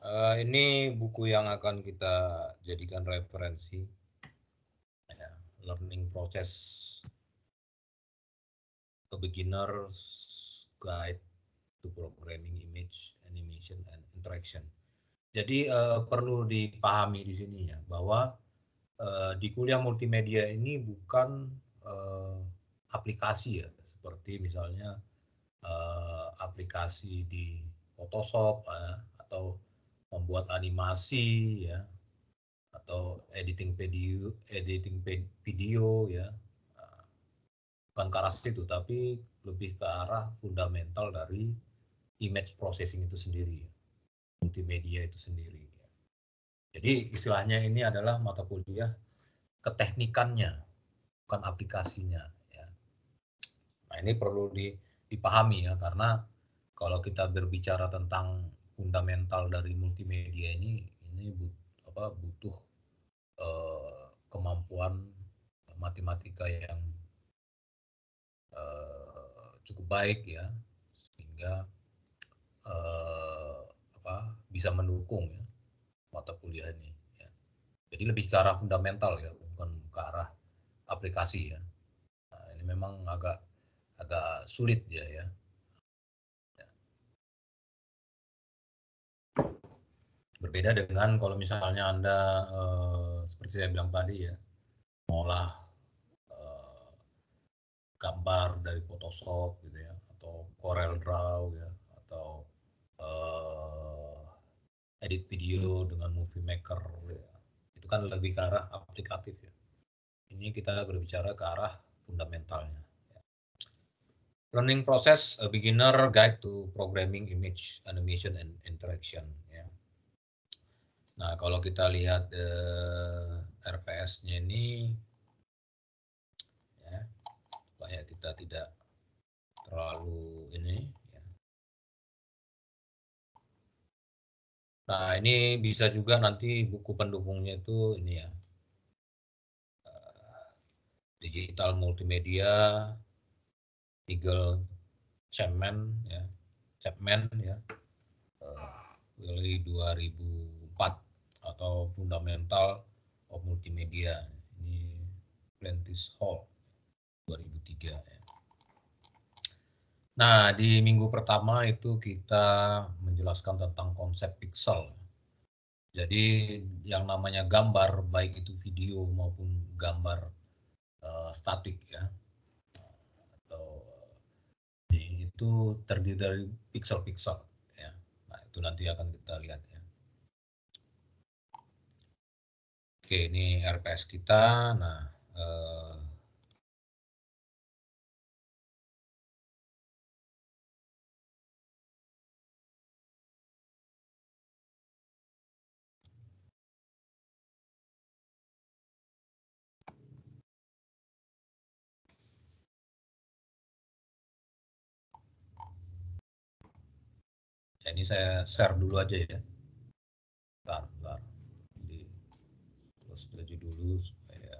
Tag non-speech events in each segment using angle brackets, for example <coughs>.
Uh, ini buku yang akan kita jadikan referensi ya, learning process a beginner's guide to programming image animation and interaction. Jadi uh, perlu dipahami di sini ya bahwa uh, di kuliah multimedia ini bukan uh, aplikasi ya seperti misalnya uh, aplikasi di Photoshop uh, atau membuat animasi ya atau editing video editing video ya bukan ke arah situ tapi lebih ke arah fundamental dari image processing itu sendiri multimedia itu sendiri ya. jadi istilahnya ini adalah mata kuliah keteknikannya bukan aplikasinya ya nah ini perlu dipahami ya karena kalau kita berbicara tentang fundamental dari multimedia ini ini but, apa, butuh uh, kemampuan matematika yang uh, cukup baik ya sehingga uh, apa bisa mendukung ya mata kuliah ini ya. jadi lebih ke arah fundamental ya bukan ke arah aplikasi ya nah, ini memang agak agak sulit ya ya Berbeda dengan kalau misalnya Anda eh, seperti saya bilang tadi ya, mengolah eh, gambar dari Photoshop gitu ya, atau Corel Draw ya, atau eh, edit video dengan Movie Maker gitu ya. Itu kan lebih ke arah aplikatif ya. Ini kita berbicara ke arah fundamentalnya. Ya. Learning process a beginner guide to programming image animation and interaction Nah, kalau kita lihat eh, RPS-nya ini, ya, supaya kita tidak terlalu ini. Ya. Nah, ini bisa juga nanti buku pendukungnya itu ini ya, eh, digital multimedia, Eagle Chapman ya, Chapman ya, uh, ribu 2004 atau Fundamental of Multimedia ini Prentice Hall 2003 ya. Nah di minggu pertama itu kita menjelaskan tentang konsep pixel. Jadi yang namanya gambar baik itu video maupun gambar uh, statik ya atau eh, itu terdiri dari pixel-pixel ya. Nah, itu nanti akan kita lihat Oke, ini RPS kita. Nah, eh, ya ini saya share dulu aja ya. harus dulu supaya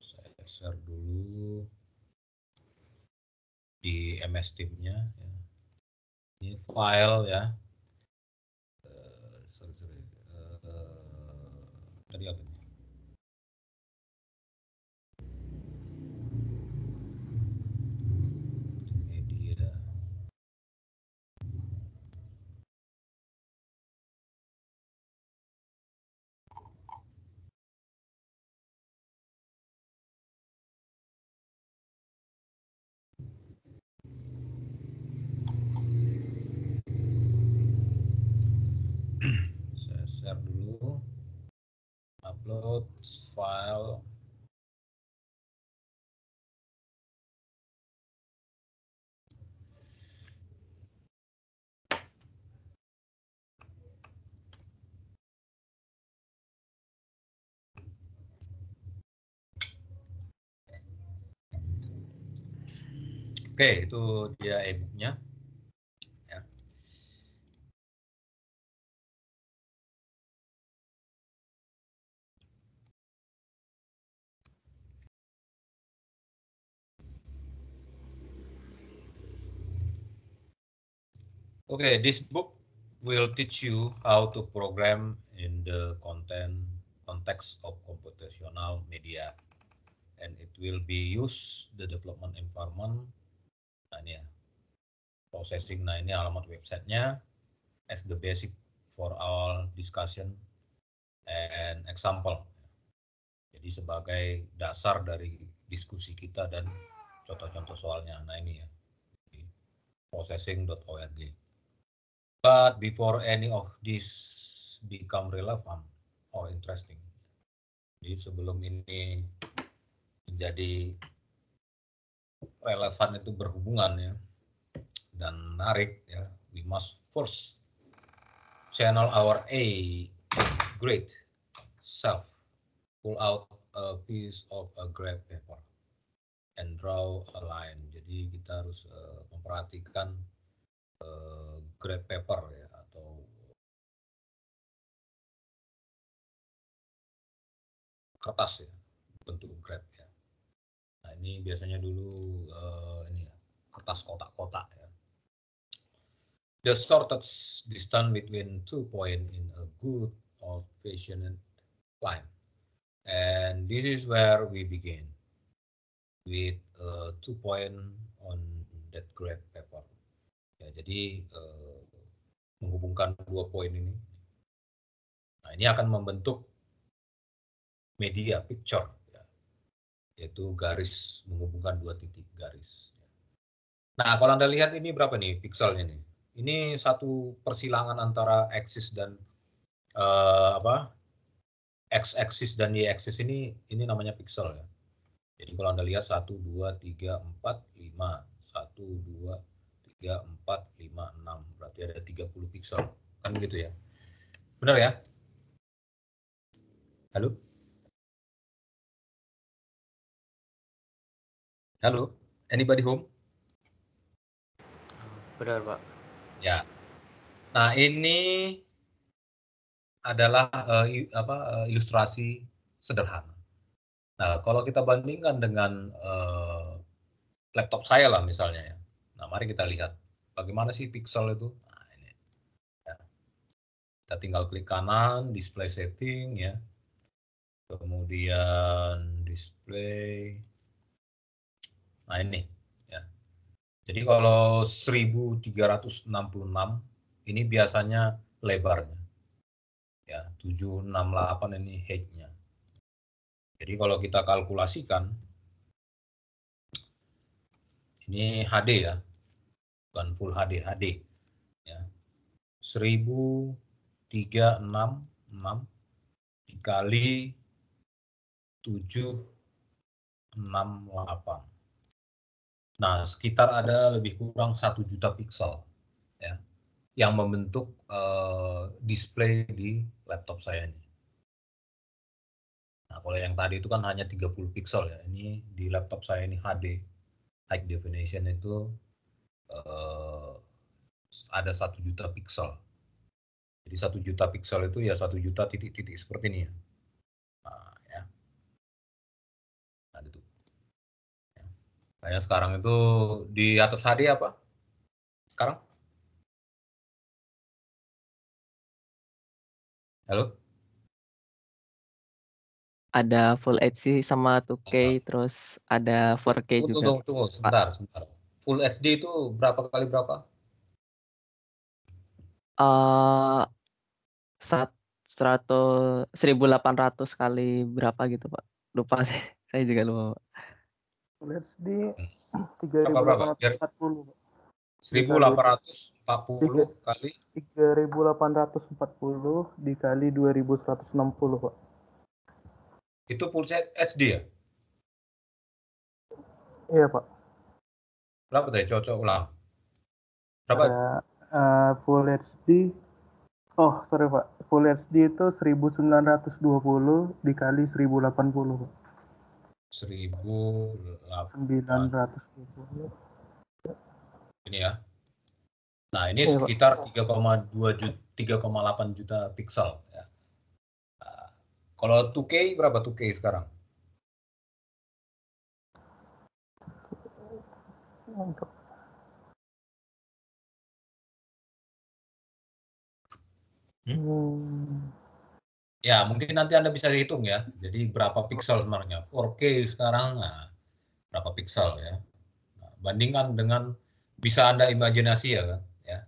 saya share dulu di MS Teamnya ya. ini file ya uh, sorry, sorry. Uh, tadi apa ini Oke, itu dia e-booknya. Ya. Okay, this book will teach you how to program in the content context of computational media and it will be used the development environment Nah ini ya, processing. Nah ini alamat websitenya, as the basic for our discussion and example. Jadi sebagai dasar dari diskusi kita dan contoh-contoh soalnya. Nah ini ya, processing.org. But before any of this become relevant or interesting, jadi sebelum ini menjadi relevan itu berhubungan ya dan menarik ya we must first channel our a great self pull out a piece of a great paper and draw a line jadi kita harus uh, memperhatikan uh, grab paper ya atau kertas ya bentuk grab ini biasanya dulu uh, ini ya, kertas kotak-kotak ya. The shortest distance between two points in a good or fashioned climb. And this is where we begin with a eh, two point on that great paper. Ya, jadi uh, menghubungkan dua poin ini. Nah, ini akan membentuk media picture yaitu garis menghubungkan dua titik garis. Nah, kalau Anda lihat ini berapa nih pikselnya nih? Ini satu persilangan antara axis dan uh, apa? X-axis dan Y-axis ini ini namanya piksel ya. Jadi kalau Anda lihat 1 2 3 4 5 1 2 3 4 5 6 berarti ada 30 piksel. Kan begitu ya. Benar ya? Halo? Halo, anybody home? Benar, Pak. Ya. Nah, ini adalah uh, apa uh, ilustrasi sederhana. Nah, kalau kita bandingkan dengan uh, laptop saya lah misalnya ya. Nah, mari kita lihat bagaimana sih pixel itu. Nah, ini. Ya. Kita tinggal klik kanan, display setting ya. Kemudian display Nah ini. Ya. Jadi kalau 1366 ini biasanya lebarnya. Ya, 768 ini height-nya. Jadi kalau kita kalkulasikan ini HD ya. Bukan full HD, HD. Ya. 1366 dikali 768 Nah, sekitar ada lebih kurang satu juta pixel ya, yang membentuk uh, display di laptop saya ini. Nah, kalau yang tadi itu kan hanya 30 pixel ya. Ini di laptop saya ini HD high definition itu uh, ada satu juta pixel. Jadi satu juta pixel itu ya satu juta titik-titik seperti ini ya. Kayak sekarang itu di atas HD apa? Sekarang? Halo? Ada Full HD sama 2K, apa? terus ada 4K tunggu, juga. Tunggu, tunggu, sebentar, sebentar. Full HD itu berapa kali berapa? Uh, saat 100, 1800 kali berapa gitu Pak. Lupa sih, <laughs> saya juga lupa Pak di 3840. 1840 kali 3840 dikali 2160, Pak. Itu pulsa SD ya? Iya, Pak. Berapa tadi cocok ulang? Berapa? Ada, uh, full HD Oh, sorry Pak. Full HD itu 1920 dikali 1080, Pak seribu sembilan ratus ini ya nah ini sekitar tiga 3,2 juta 3,8 juta pixel ya nah, kalau 2K berapa 2K sekarang hmm? hmm. Ya, mungkin nanti Anda bisa hitung ya. Jadi berapa piksel sebenarnya? 4K sekarang nah, berapa piksel ya. Nah, bandingkan dengan bisa Anda imajinasi ya kan ya.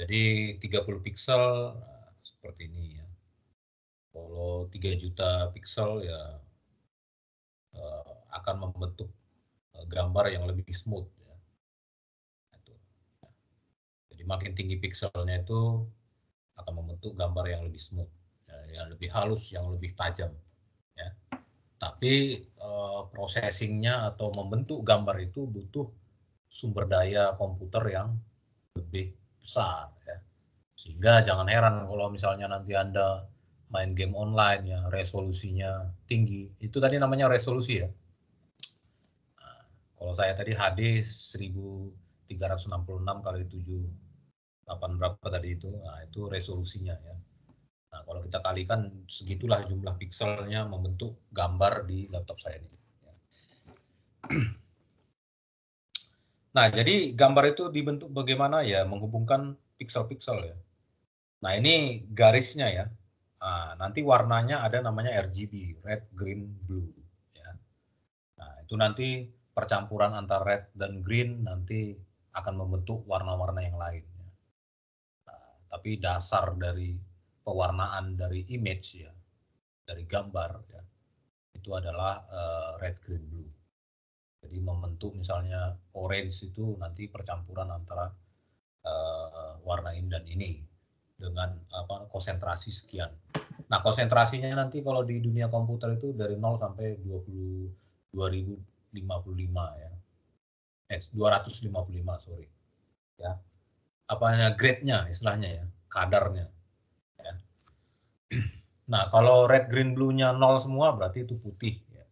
Jadi 30 piksel nah, seperti ini ya. Kalau 3 juta piksel ya eh, akan membentuk eh, gambar yang lebih smooth ya. Nah, Jadi makin tinggi pikselnya itu akan membentuk gambar yang lebih smooth ya lebih halus, yang lebih tajam. Ya. Tapi e, processingnya atau membentuk gambar itu butuh sumber daya komputer yang lebih besar. Ya. Sehingga jangan heran kalau misalnya nanti Anda main game online ya resolusinya tinggi. Itu tadi namanya resolusi ya. kalau saya tadi HD 1366 kali 7 8 berapa tadi itu. Nah, itu resolusinya ya. Nah, kalau kita kalikan segitulah jumlah pikselnya membentuk gambar di laptop saya ini. <clears throat> Nah, jadi gambar itu dibentuk bagaimana ya menghubungkan piksel-piksel ya. Nah, ini garisnya ya. Nah, nanti warnanya ada namanya RGB, red, green, blue. Ya. Nah, itu nanti percampuran antara red dan green nanti akan membentuk warna-warna yang lain. Ya. Nah, tapi dasar dari pewarnaan dari image ya, dari gambar ya, itu adalah uh, red, green, blue. Jadi membentuk misalnya orange itu nanti percampuran antara uh, warna ini dan ini dengan apa konsentrasi sekian. Nah, konsentrasinya nanti kalau di dunia komputer itu dari 0 sampai 20 2055 ya. Eh 255, sorry. Ya. Apanya grade-nya istilahnya ya, kadarnya. Nah, kalau red green blue-nya nol semua berarti itu putih ya.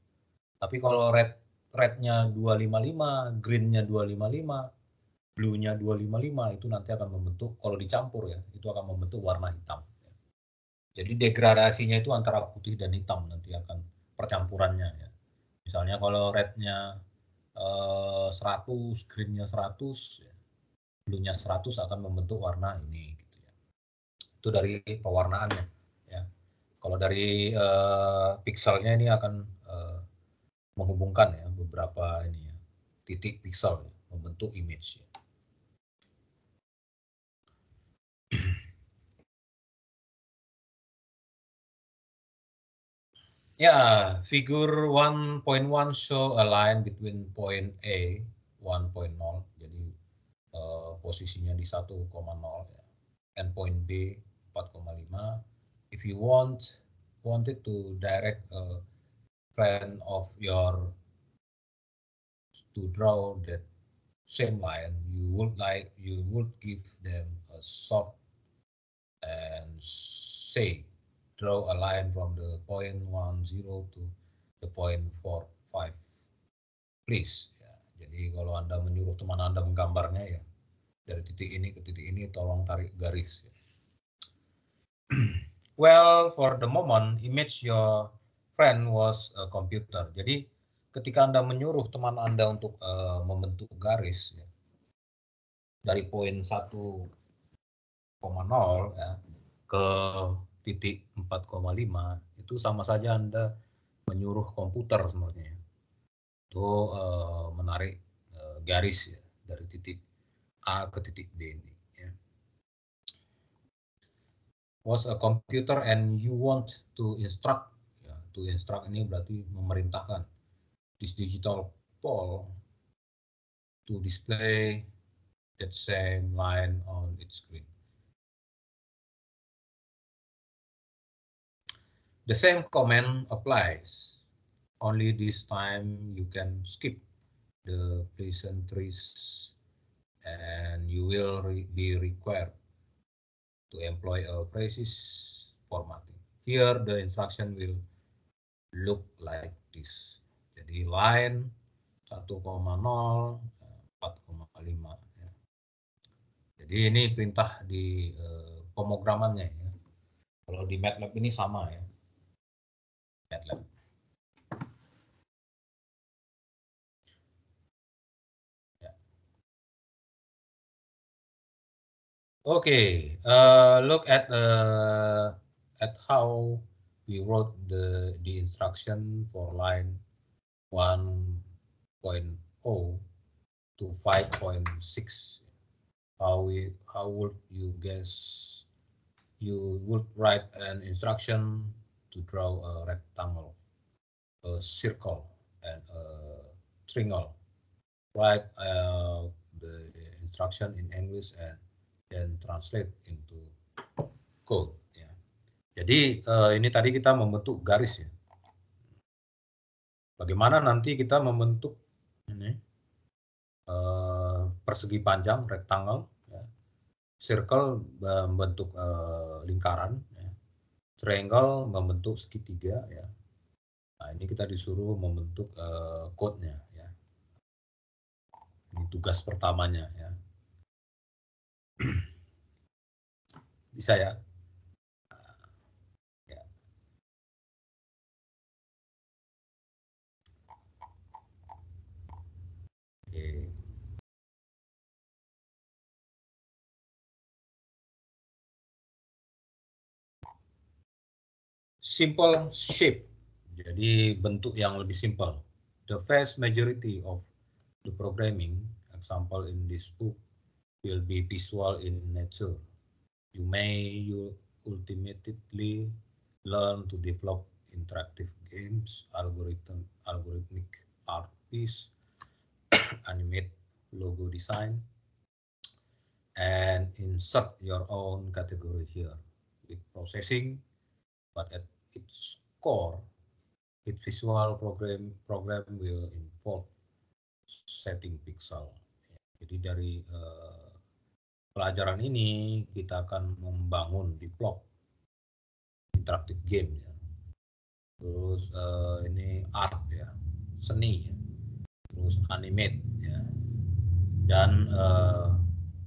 Tapi kalau red red-nya 255, green-nya 255, blue-nya 255 itu nanti akan membentuk kalau dicampur ya, itu akan membentuk warna hitam. Ya. Jadi degradasinya itu antara putih dan hitam nanti akan percampurannya ya. Misalnya kalau rednya eh, 100, green-nya 100, ya, blue-nya 100 akan membentuk warna ini gitu ya. Itu dari pewarnaannya. Kalau dari uh, pixelnya ini akan uh, menghubungkan ya beberapa ini ya, titik pixel ya, membentuk image. Ya. <clears throat> Ya, figure 1.1 show a line between point A 1.0, jadi uh, posisinya di 1,0 ya. and point B lima if you want wanted to direct a friend of your to draw that same line, you would like you would give them a sort and say draw a line from the point one zero to the point four five, please. Ya, jadi kalau anda menyuruh teman anda menggambarnya ya dari titik ini ke titik ini, tolong tarik garis. Ya. <clears throat> Well, for the moment, image your friend was a computer. Jadi ketika Anda menyuruh teman Anda untuk uh, membentuk garis ya, dari poin 1,0 ya, ke titik 4,5 itu sama saja Anda menyuruh komputer sebenarnya itu ya, uh, eh, menarik uh, garis ya dari titik A ke titik B ini was a computer and you want to instruct ya, to instruct ini berarti memerintahkan this digital pole to display that same line on its screen the same command applies only this time you can skip the pleasantries and you will re be required to employ a precise formatting. Here the instruction will look like this. Jadi line 1,0, 4,5. lima. Ya. Jadi ini perintah di eh, pemrogramannya. Ya. Kalau di MATLAB ini sama ya. MATLAB. Okay, uh, look at uh, at how we wrote the the instruction for line 1.0 to 5.6. How we how would you guess you would write an instruction to draw a rectangle, a circle, and a triangle. Write uh, the instruction in English and dan translate into code. Ya. Jadi uh, ini tadi kita membentuk garis ya. Bagaimana nanti kita membentuk ini uh, persegi panjang, rectangle, ya. circle eh, membentuk uh, lingkaran, ya. triangle membentuk segitiga. Ya. Nah ini kita disuruh membentuk uh, code-nya. Ya. Ini tugas pertamanya ya. <clears throat> bisa ya, ya. simple shape. Jadi bentuk yang lebih simple. The vast majority of the programming example in this book will be visual in nature. You may you ultimately learn to develop interactive games, algorithm, algorithmic art piece, <coughs> animate logo design, and insert your own category here with processing, but at its core, its visual program program will involve setting pixel. Jadi dari uh, pelajaran ini kita akan membangun di vlog interaktif game ya. Terus uh, ini art ya, seni. Ya. Terus animate ya. Dan uh,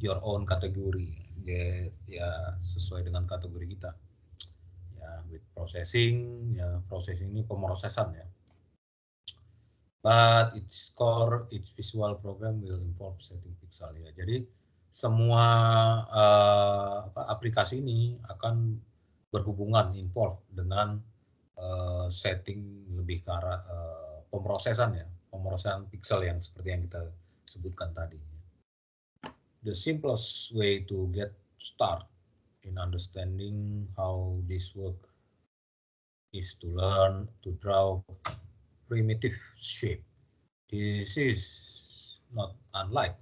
your own kategori ya, ya sesuai dengan kategori kita. Ya, with processing ya, processing ini pemrosesan ya. But its core, its visual program will involve setting pixel ya. Jadi semua uh, aplikasi ini akan berhubungan involved dengan uh, setting lebih ke arah uh, pemrosesan ya, pemrosesan pixel yang seperti yang kita sebutkan tadi. The simplest way to get start in understanding how this work is to learn to draw primitive shape. This is not unlike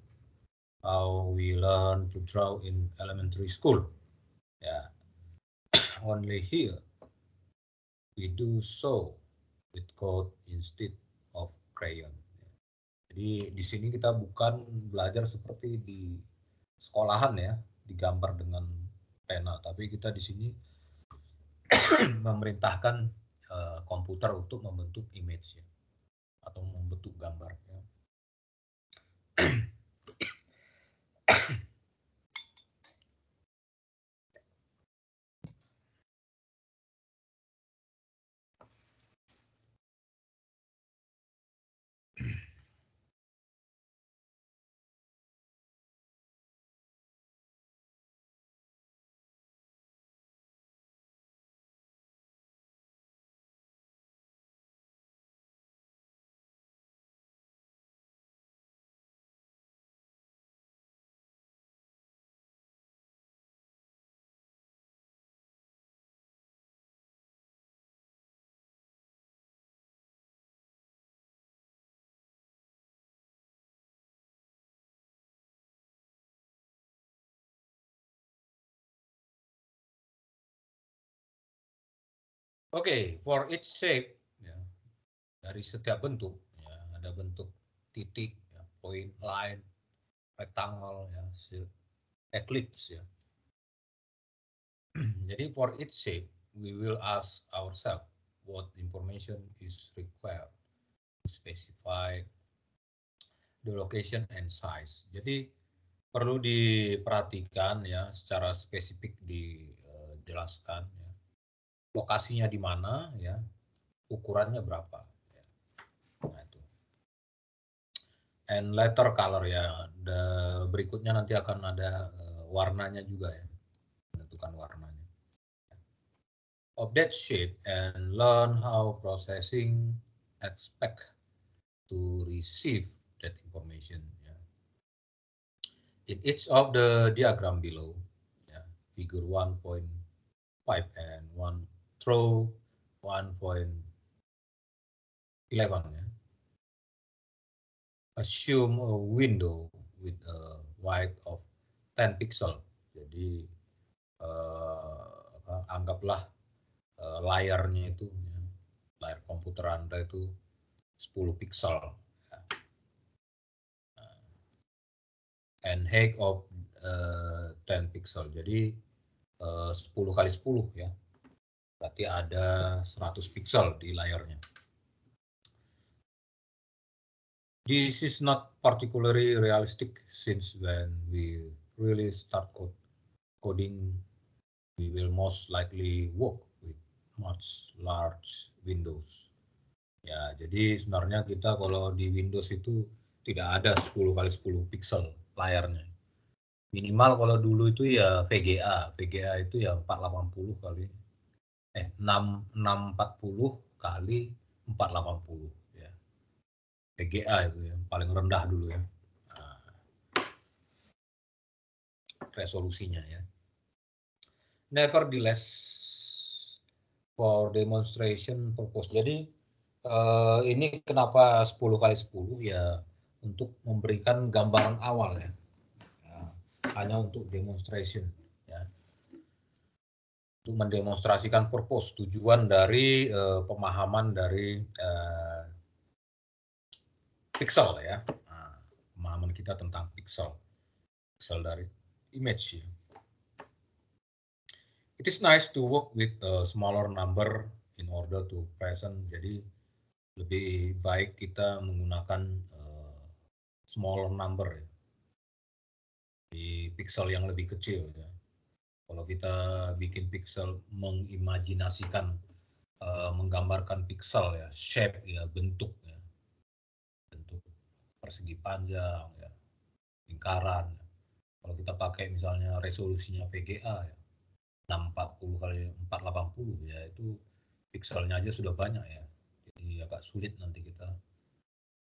how we learn to draw in elementary school. Yeah. <coughs> Only here we do so with code instead of crayon. Jadi di sini kita bukan belajar seperti di sekolahan ya, digambar dengan pena, tapi kita di sini <coughs> memerintahkan eh, komputer untuk membentuk image ya, atau membentuk gambar <coughs> Oke, okay, for each shape ya, dari setiap bentuk ya, ada bentuk titik, ya, point, line, rectangle, ya, eclipse ya. <clears throat> Jadi for each shape we will ask ourselves what information is required to specify the location and size. Jadi perlu diperhatikan ya secara spesifik dijelaskan ya lokasinya di mana, ya, ukurannya berapa. Ya. Nah, itu. And letter color ya, the, berikutnya nanti akan ada eh, warnanya juga ya, menentukan warnanya. Update shape and learn how processing expect to receive that information. Ya. In each of the diagram below, ya, figure 1.5 and 1 throw 1.11 ya. assume a window with a width of 10 pixel jadi uh, anggaplah uh, layarnya itu ya, layar komputer anda itu 10 pixel ya. and height of uh, eh, 10 pixel jadi uh, 10 kali 10 ya berarti ada 100 pixel di layarnya. This is not particularly realistic since when we really start coding, we will most likely work with much large windows. Ya, jadi sebenarnya kita kalau di Windows itu tidak ada 10 kali 10 pixel layarnya. Minimal kalau dulu itu ya VGA, VGA itu ya 480 kali eh 6 640 kali 480 ya. PGA itu ya, paling rendah dulu ya. Nah, resolusinya ya. Nevertheless for demonstration purpose. Jadi eh, ini kenapa 10 kali 10 ya untuk memberikan gambaran awal ya. Nah, hanya untuk demonstration itu mendemonstrasikan purpose tujuan dari uh, pemahaman dari uh, pixel ya nah, pemahaman kita tentang pixel pixel dari image ya. It is nice to work with a eh, smaller number in order to present. Jadi lebih baik kita menggunakan uh, smaller number ya. di pixel yang lebih kecil ya. Kalau kita bikin pixel mengimajinasikan, uh, menggambarkan pixel ya, shape ya, bentuk ya, bentuk persegi panjang ya, lingkaran. Ya. Kalau kita pakai misalnya resolusinya VGA ya, 640 kali 480 ya itu pixelnya aja sudah banyak ya. Jadi agak sulit nanti kita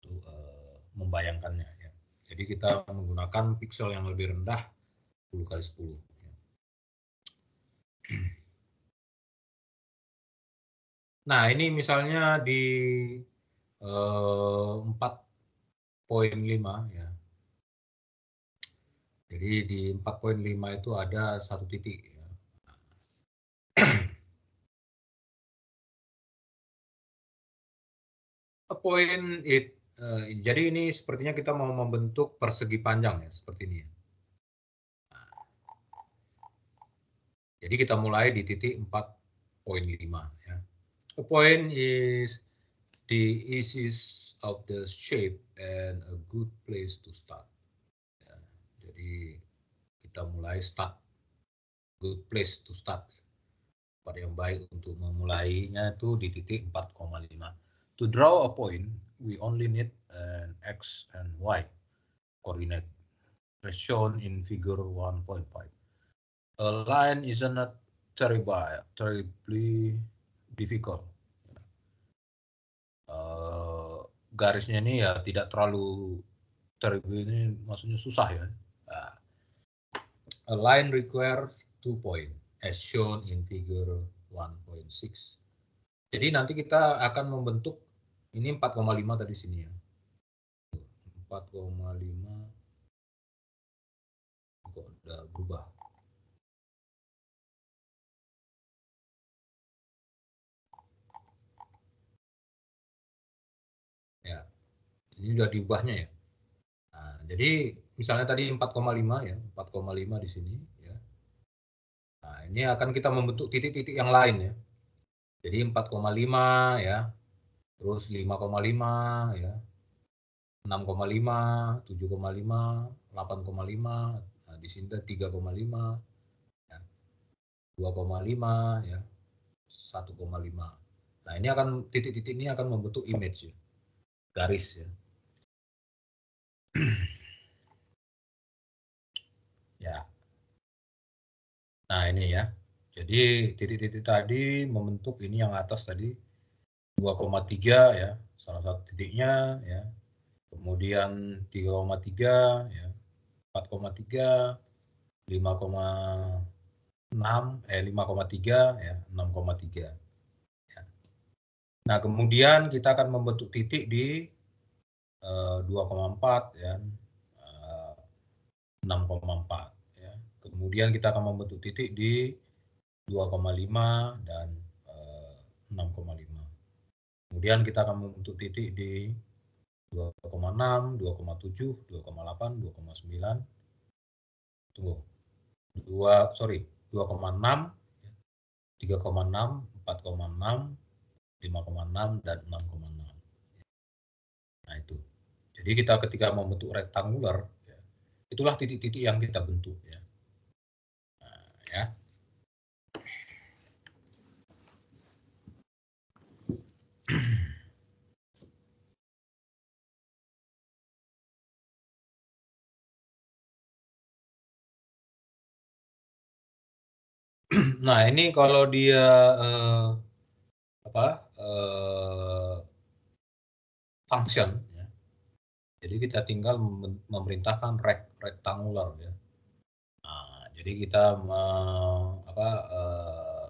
untuk uh, membayangkannya ya. Jadi kita menggunakan pixel yang lebih rendah 10 kali 10. Nah, ini misalnya di eh, 4.5 ya. Jadi di 4.5 itu ada satu titik. Ya. Poin it, eh, jadi ini sepertinya kita mau membentuk persegi panjang ya, seperti ini. Ya. Jadi kita mulai di titik 4.5 ya. A point is the easiest of the shape and a good place to start. Ya, jadi kita mulai start. Good place to start. Tempat yang baik untuk memulainya itu di titik 4,5. To draw a point, we only need an X and Y coordinate as shown in figure 1.5 a line is not terribly, terribly difficult. Uh, garisnya ini ya tidak terlalu terlalu ini maksudnya susah ya. Uh, a line requires two point as shown in figure 1.6. Jadi nanti kita akan membentuk ini 4,5 tadi sini ya. 4,5 kok udah berubah. Ini sudah diubahnya ya. Nah, jadi misalnya tadi 4,5 ya, 4,5 di sini ya. Nah, ini akan kita membentuk titik-titik yang lain ya. Jadi 4,5 ya. Terus 5,5 ya. 6,5, 7,5, 8,5, nah, di sini ada 3,5, ya. 2,5, ya, 1,5. Nah ini akan titik-titik ini akan membentuk image ya, garis ya ya. Nah, ini ya. Jadi titik-titik tadi membentuk ini yang atas tadi 2,3 ya, salah satu titiknya ya. Kemudian 3,3 ya. 4,3 5,6 eh 5,3 ya, 6,3. Ya. Nah, kemudian kita akan membentuk titik di 2,4 eh, ya 6,4 eh, ya. Kemudian kita akan membentuk titik di 2,5 dan 6,5. Eh, Kemudian kita akan membentuk titik di 2,6, 2,7, 2,8, 2,9. Tunggu. 2 sorry, 2,6 3,6, 4,6, 5,6 dan 6,6. Nah, itu. Jadi kita ketika membentuk rektangular, ya, itulah titik-titik yang kita bentuk. Ya. Nah, ya. Nah, ini kalau dia uh, apa uh, function jadi kita tinggal memerintahkan rek rektangular ya. Nah, jadi kita me, apa eh,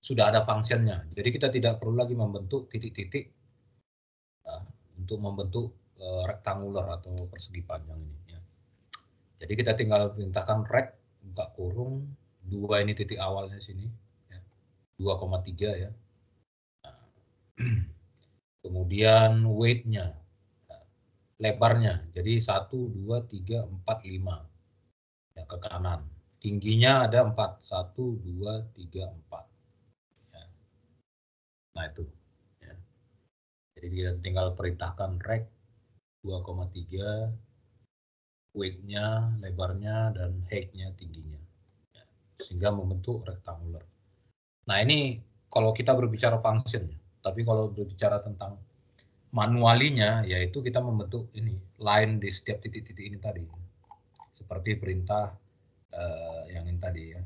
sudah ada fungsinya. Jadi kita tidak perlu lagi membentuk titik-titik ya, untuk membentuk uh, rektangular atau persegi panjang ini ya. Jadi kita tinggal perintahkan rek buka kurung dua ini titik awalnya sini ya. 2,3 ya. Nah. <clears throat> Kemudian weightnya lebarnya. Jadi 1, 2, 3, 4, 5. Ya, ke kanan. Tingginya ada 4. 1, 2, 3, 4. Ya. Nah itu. Ya. Jadi kita tinggal perintahkan rek 2,3 width-nya, lebarnya, dan height-nya, tingginya. Ya. Sehingga membentuk rectangular. Nah ini kalau kita berbicara function, tapi kalau berbicara tentang manualinya yaitu kita membentuk ini line di setiap titik-titik ini tadi seperti perintah uh, yang ini tadi ya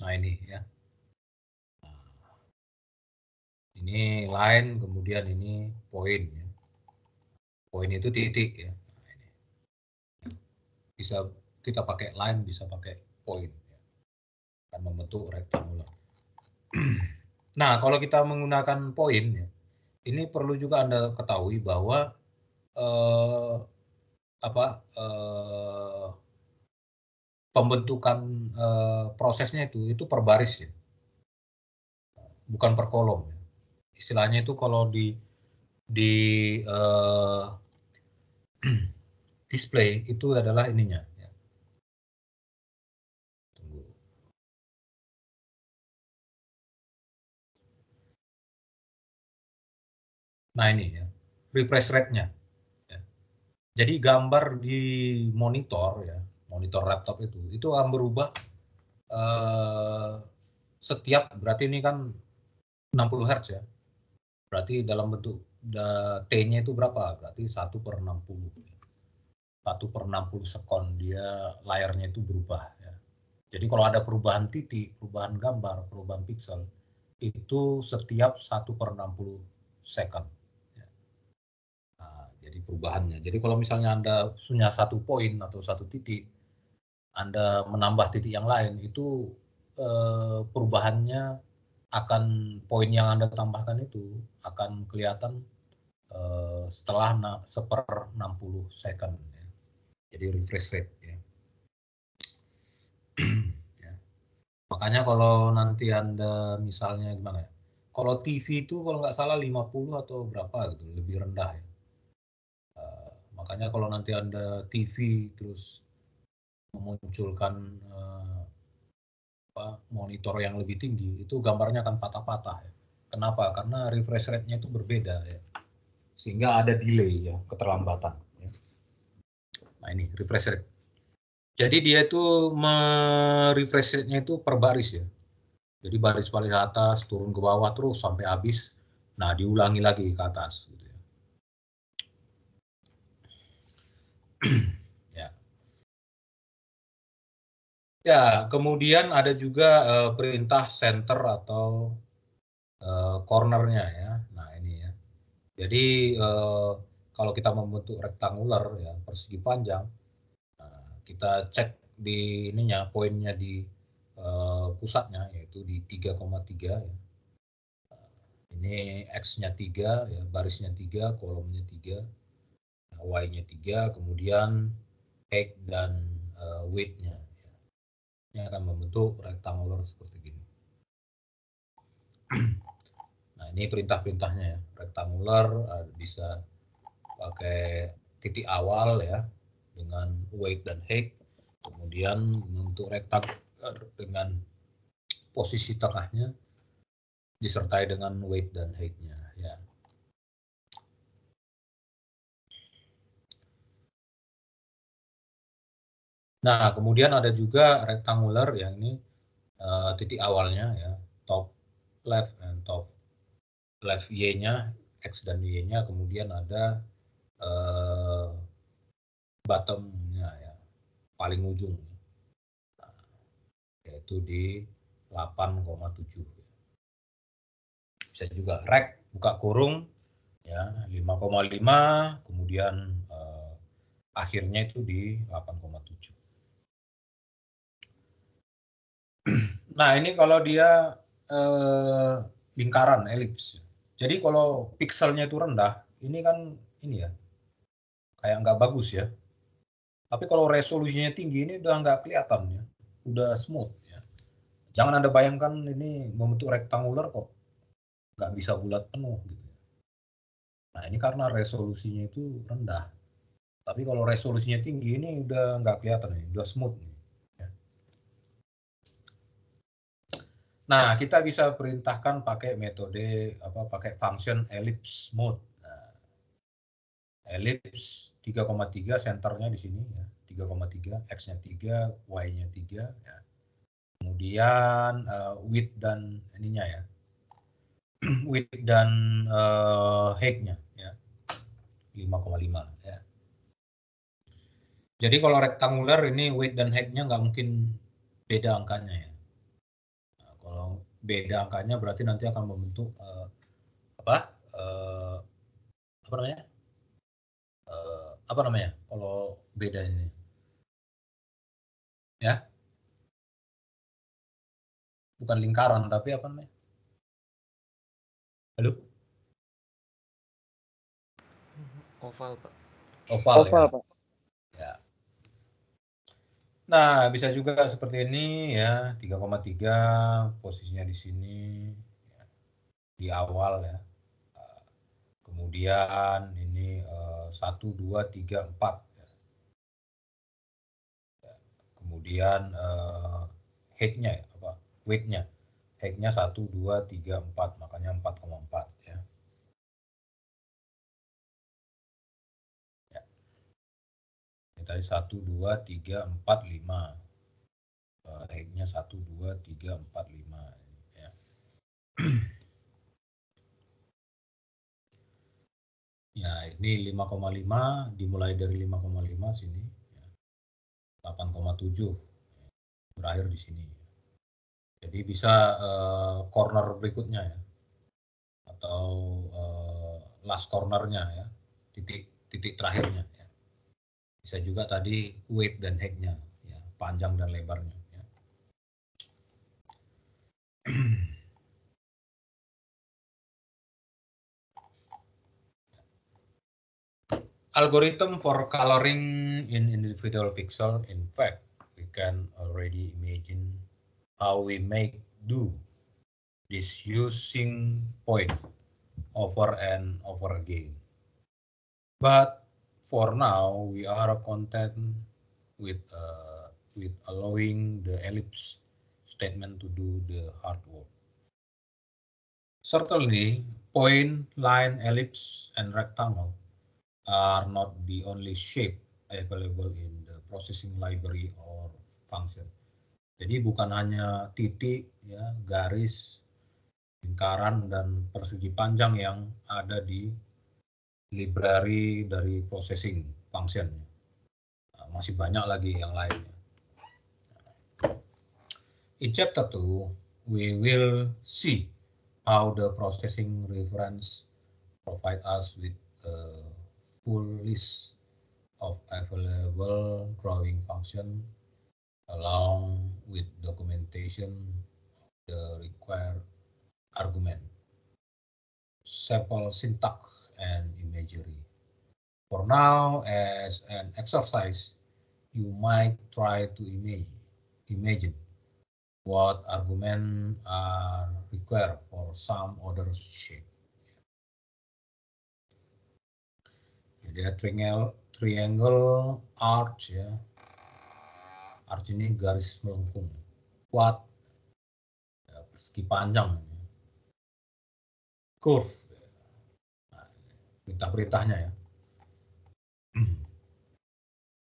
nah ini ya nah, ini line kemudian ini poin ya. poin itu titik ya nah, bisa kita pakai line bisa pakai point ya. akan membentuk rectangle. <clears throat> nah, kalau kita menggunakan poin, ya, ini perlu juga Anda ketahui bahwa eh, apa eh, pembentukan eh, prosesnya itu itu per baris ya. Bukan per kolom. Ya. Istilahnya itu kalau di di eh, <clears throat> display itu adalah ininya Nah ini ya, refresh rate-nya. Ya. Jadi gambar di monitor ya, monitor laptop itu, itu akan berubah uh, setiap berarti ini kan 60 Hz ya. Berarti dalam bentuk T-nya itu berapa? Berarti 1 per 60. 1 per 60 sekon dia layarnya itu berubah. Ya. Jadi kalau ada perubahan titik, perubahan gambar, perubahan pixel, itu setiap 1 per 60 second jadi perubahannya. Jadi kalau misalnya Anda punya satu poin atau satu titik, Anda menambah titik yang lain, itu eh, perubahannya akan poin yang Anda tambahkan itu akan kelihatan eh, setelah na, seper 60 second. Ya. Jadi refresh rate. Ya. <clears throat> ya. Makanya kalau nanti Anda misalnya gimana ya, kalau TV itu kalau nggak salah 50 atau berapa gitu, lebih rendah ya Makanya kalau nanti Anda TV terus memunculkan uh, apa, monitor yang lebih tinggi, itu gambarnya akan patah-patah. Ya. Kenapa? Karena refresh rate-nya itu berbeda ya. Sehingga ada delay ya, keterlambatan. Ya. Nah ini refresh rate. Jadi dia itu merefresh rate-nya itu per baris ya. Jadi baris paling atas turun ke bawah terus sampai habis. Nah diulangi lagi ke atas. <clears throat> ya. ya, kemudian ada juga uh, perintah center atau uh, cornernya ya. Nah ini ya. Jadi uh, kalau kita membentuk rectangular ya persegi panjang, uh, kita cek di ininya poinnya di uh, pusatnya yaitu di 3,3 ya. Nah, ini X-nya 3, ya, barisnya 3, kolomnya 3 Y-nya 3, kemudian x dan uh, weight-nya. Ini akan membentuk rectangular seperti gini. <clears throat> Nah, ini perintah-perintahnya ya. Rectangular uh, bisa pakai titik awal ya dengan weight dan height. Kemudian untuk retak dengan posisi tengahnya disertai dengan weight dan height-nya. Nah, kemudian ada juga rectangular yang ini uh, titik awalnya ya, top left dan top left Y-nya, X dan Y-nya, kemudian ada uh, bottom-nya ya, paling ujung. Nah, yaitu di 8,7. Bisa juga rek buka kurung ya 5,5 kemudian uh, akhirnya itu di 8,7. <clears throat> Nah ini kalau dia eh, lingkaran elips. Jadi kalau pikselnya itu rendah, ini kan ini ya kayak nggak bagus ya. Tapi kalau resolusinya tinggi ini udah nggak kelihatan ya, udah smooth ya. Jangan anda bayangkan ini membentuk rektanguler kok nggak bisa bulat penuh gitu. Ya. Nah ini karena resolusinya itu rendah. Tapi kalau resolusinya tinggi ini udah nggak kelihatan, ya udah smooth. Nah, ya. kita bisa perintahkan pakai metode apa pakai function ellipse mode. Nah, ellipse 3,3 senternya di sini ya. 3,3, x-nya 3, y-nya 3 ya. Kemudian uh, width dan ininya ya. <clears throat> width dan uh, height-nya ya. 5,5 ya. Jadi kalau rektangular ini width dan height-nya nggak mungkin beda angkanya ya beda angkanya berarti nanti akan membentuk uh, apa uh, apa namanya uh, apa namanya kalau beda ini ya bukan lingkaran tapi apa namanya halo oval pak oval, ya? oval ya. pak Nah, bisa juga seperti ini ya, 3,3 posisinya di sini ya, di awal ya. Kemudian ini eh, satu dua tiga empat. Ya. Kemudian uh, headnya ya, apa? Weightnya. Headnya satu dua tiga empat, makanya 4,4. tadi 1, 2, 3, 4, 5. Uh, hack-nya 1, 2, 3, 4, 5. Ya. <clears throat> ya, ini 5,5 dimulai dari 5,5 sini. 8,7 ya. ya. berakhir di sini. Jadi bisa uh, corner berikutnya ya. Atau uh, last cornernya ya. Titik titik terakhirnya. Ya bisa juga tadi width dan heightnya ya, panjang dan lebarnya ya. algorithm for coloring in individual pixel in fact we can already imagine how we make do this using point over and over again but for now we are content with uh, with allowing the ellipse statement to do the hard work. Certainly, point, line, ellipse, and rectangle are not the only shape available in the processing library or function. Jadi bukan hanya titik, ya, garis, lingkaran, dan persegi panjang yang ada di library dari processing function. Nah, masih banyak lagi yang lainnya. In chapter 2, we will see how the processing reference provide us with a full list of available drawing function along with documentation the required argument. Sample syntax and imagery. For now, as an exercise, you might try to imagine, imagine what argument are required for some other shape. Jadi triangle, triangle arch ya. Arch ini garis melengkung, kuat, persegi ya, panjang. Curve ya perintah-perintahnya ya. <clears throat>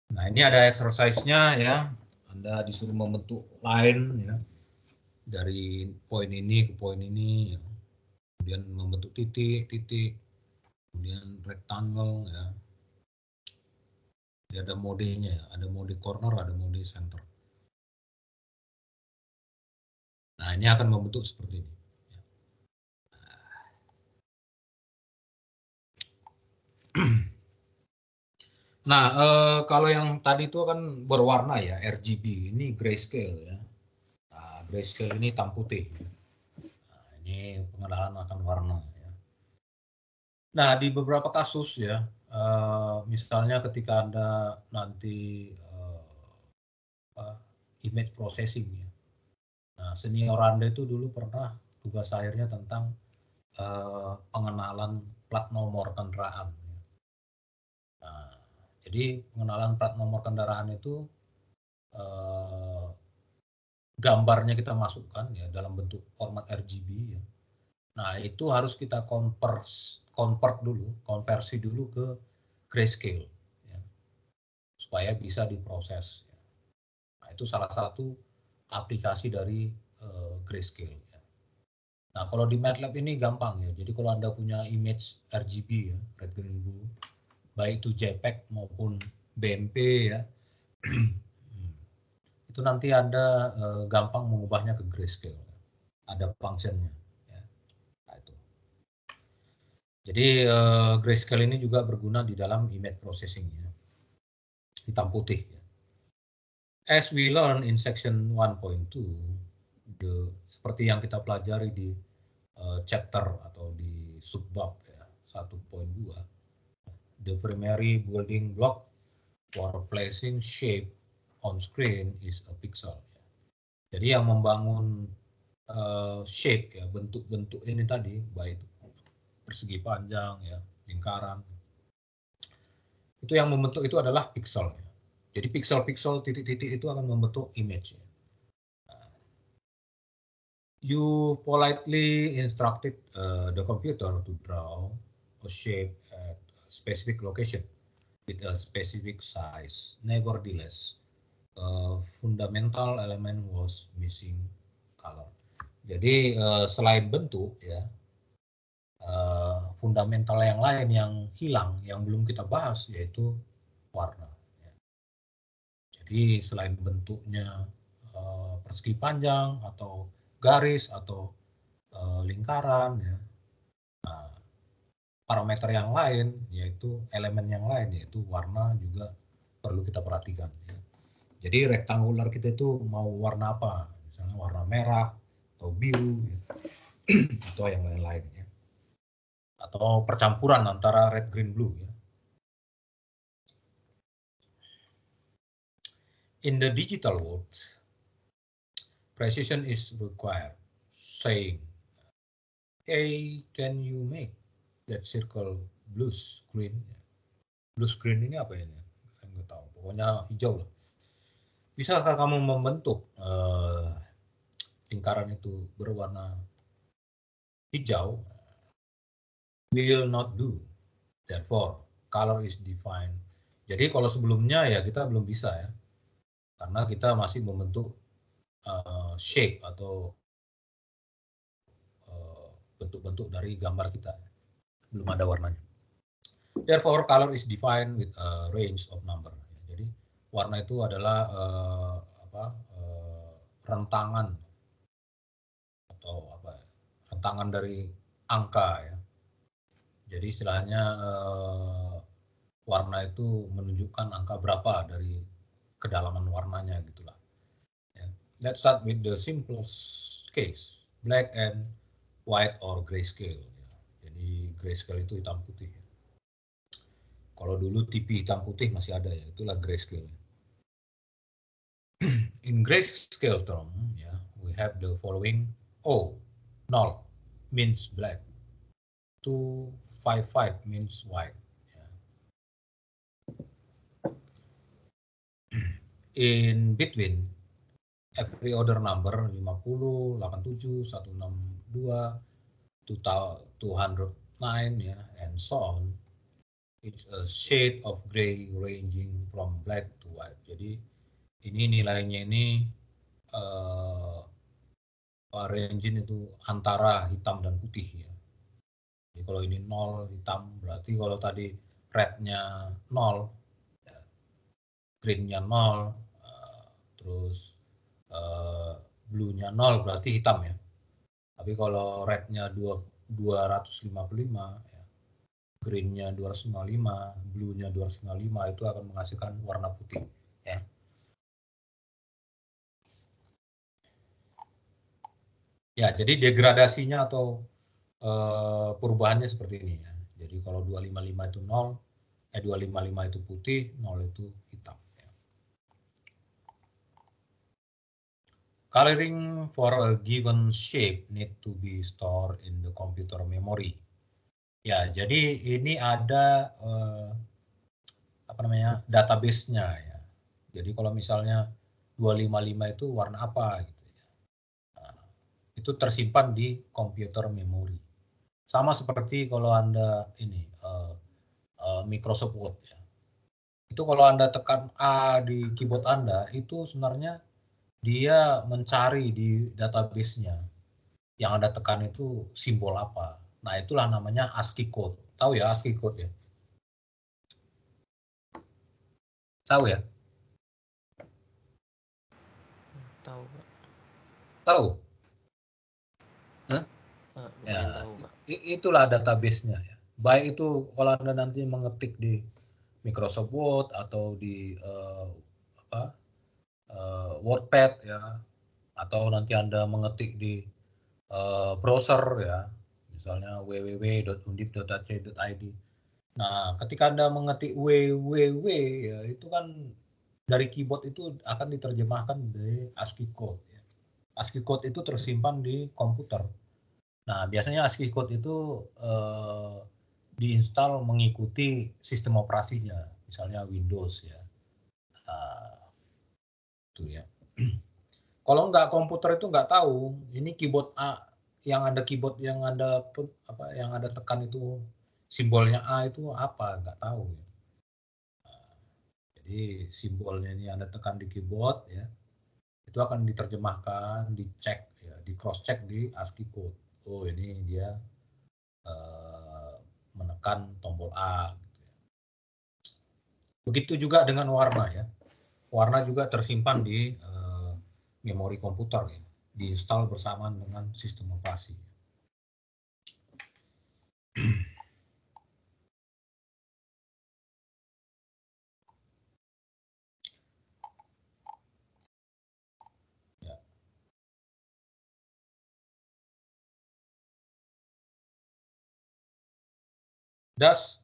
Nah, ini ada exercise-nya ya. Anda disuruh membentuk line ya. Dari poin ini ke poin ini ya. Kemudian membentuk titik-titik. Kemudian rectangle ya. Jadi ada modenya ya. Ada mode corner, ada mode center. Nah, ini akan membentuk seperti ini. <clears throat> Nah, e, kalau yang tadi itu kan berwarna ya, RGB. Ini grayscale ya. Nah, grayscale ini hitam putih. Nah, ini pengenalan akan warna. Ya. Nah, di beberapa kasus ya, e, misalnya ketika Anda nanti e, apa, image processing ya. Nah, senior Anda itu dulu pernah tugas akhirnya tentang e, pengenalan plat nomor kendaraan jadi pengenalan plat nomor kendaraan itu eh, gambarnya kita masukkan ya dalam bentuk format RGB ya. Nah, itu harus kita convers, convert dulu, konversi dulu ke grayscale ya. Supaya bisa diproses. Ya. Nah, itu salah satu aplikasi dari eh, grayscale. Ya. Nah, kalau di MATLAB ini gampang ya. Jadi kalau Anda punya image RGB ya, red, green, blue, baik itu JPEG maupun BMP ya. <clears throat> itu nanti Anda e, gampang mengubahnya ke grayscale. Ada functionnya. Ya. Nah, itu. Jadi e, grayscale ini juga berguna di dalam image processing. Ya. Hitam putih. Ya. As we learn in section 1.2, seperti yang kita pelajari di uh, chapter atau di subbab ya, 1.2, the primary building block for placing shape on screen is a pixel. Ya. Jadi yang membangun uh, shape ya bentuk-bentuk ini tadi baik persegi panjang ya lingkaran itu yang membentuk itu adalah pixel. Ya. Jadi pixel-pixel titik-titik itu akan membentuk image. Ya. Nah, you politely instructed uh, the computer to draw a shape specific location with a specific size. Nevertheless, a uh, fundamental element was missing color. Jadi uh, selain bentuk ya, uh, fundamental yang lain yang hilang yang belum kita bahas yaitu warna. Ya. Jadi selain bentuknya persegi panjang atau garis atau lingkaran ya, nah, parameter yang lain yaitu elemen yang lain yaitu warna juga perlu kita perhatikan. Ya. Jadi rektangular kita itu mau warna apa? Misalnya warna merah atau biru ya. <clears throat> atau yang lain-lain ya. Atau percampuran antara red, green, blue ya. In the digital world, precision is required. Saying, "Hey, can you make Dead Circle blue Green. blue Green ini apa ya? Saya nggak tahu. Pokoknya hijau lah. Bisakah kamu membentuk uh, lingkaran itu berwarna hijau? Will not do. Therefore, color is defined. Jadi kalau sebelumnya ya kita belum bisa ya, karena kita masih membentuk uh, shape atau eh, bentuk -bentuk dari gambar kita belum ada warnanya. Therefore, color is defined with a range of number. Jadi warna itu adalah uh, apa, uh, rentangan atau apa ya, rentangan dari angka ya. Jadi istilahnya uh, warna itu menunjukkan angka berapa dari kedalaman warnanya gitulah. Yeah. Let's start with the simplest case, black and white or grayscale grayscale itu hitam putih. Kalau dulu TV hitam putih masih ada ya, itulah grayscale. <clears throat> In grayscale term, ya, yeah, we have the following O, null means black, two five five means white. Ya. <clears throat> In between, every order number 50, 87, 162, 200, line ya, and so on. It's a shade of gray ranging from black to white. Jadi ini nilainya ini eh, uh, ranging itu antara hitam dan putih ya. Jadi kalau ini nol hitam berarti kalau tadi rednya nol, ya, greennya nol, uh, terus uh, blue-nya nol berarti hitam ya. Tapi kalau rednya dua 255 ya. greennya 255 bluenya 255 itu akan menghasilkan warna putih ya ya jadi degradasinya atau uh, perubahannya seperti ini ya jadi kalau 255 itu 0 eh 255 itu putih 0 itu hitam Coloring for a given shape need to be stored in the computer memory. Ya, jadi ini ada uh, apa namanya database ya. Jadi kalau misalnya 255 itu warna apa gitu ya. Nah, itu tersimpan di computer memory. Sama seperti kalau Anda ini uh, uh, Microsoft Word ya. Itu kalau Anda tekan A di keyboard Anda itu sebenarnya dia mencari di database-nya yang ada tekan itu simbol apa. Nah, itulah namanya ASCII code. Tahu ya ASCII code ya? Tahu ya? Tahu, Tahu? Hah? ya, Itulah database-nya ya. Baik itu kalau Anda nanti mengetik di Microsoft Word atau di uh, apa uh, WordPad ya atau nanti Anda mengetik di uh, browser ya, misalnya www.undip.ac.id. Nah, ketika Anda mengetik www ya itu kan dari keyboard itu akan diterjemahkan di ASCII code. Ya. ASCII code itu tersimpan di komputer. Nah, biasanya ASCII code itu uh, eh, diinstal mengikuti sistem operasinya, misalnya Windows ya. Nah, gitu ya. <clears throat> Kalau nggak komputer itu nggak tahu ini keyboard A yang ada keyboard yang ada apa yang ada tekan itu simbolnya A itu apa nggak tahu. Ya. Jadi simbolnya ini anda tekan di keyboard ya itu akan diterjemahkan, dicek, ya, di cross check di ASCII code. Oh ini dia uh, menekan tombol A. Gitu ya. Begitu juga dengan warna ya warna juga tersimpan di uh, memori komputer ya, diinstal bersamaan dengan sistem operasi. Ya. Das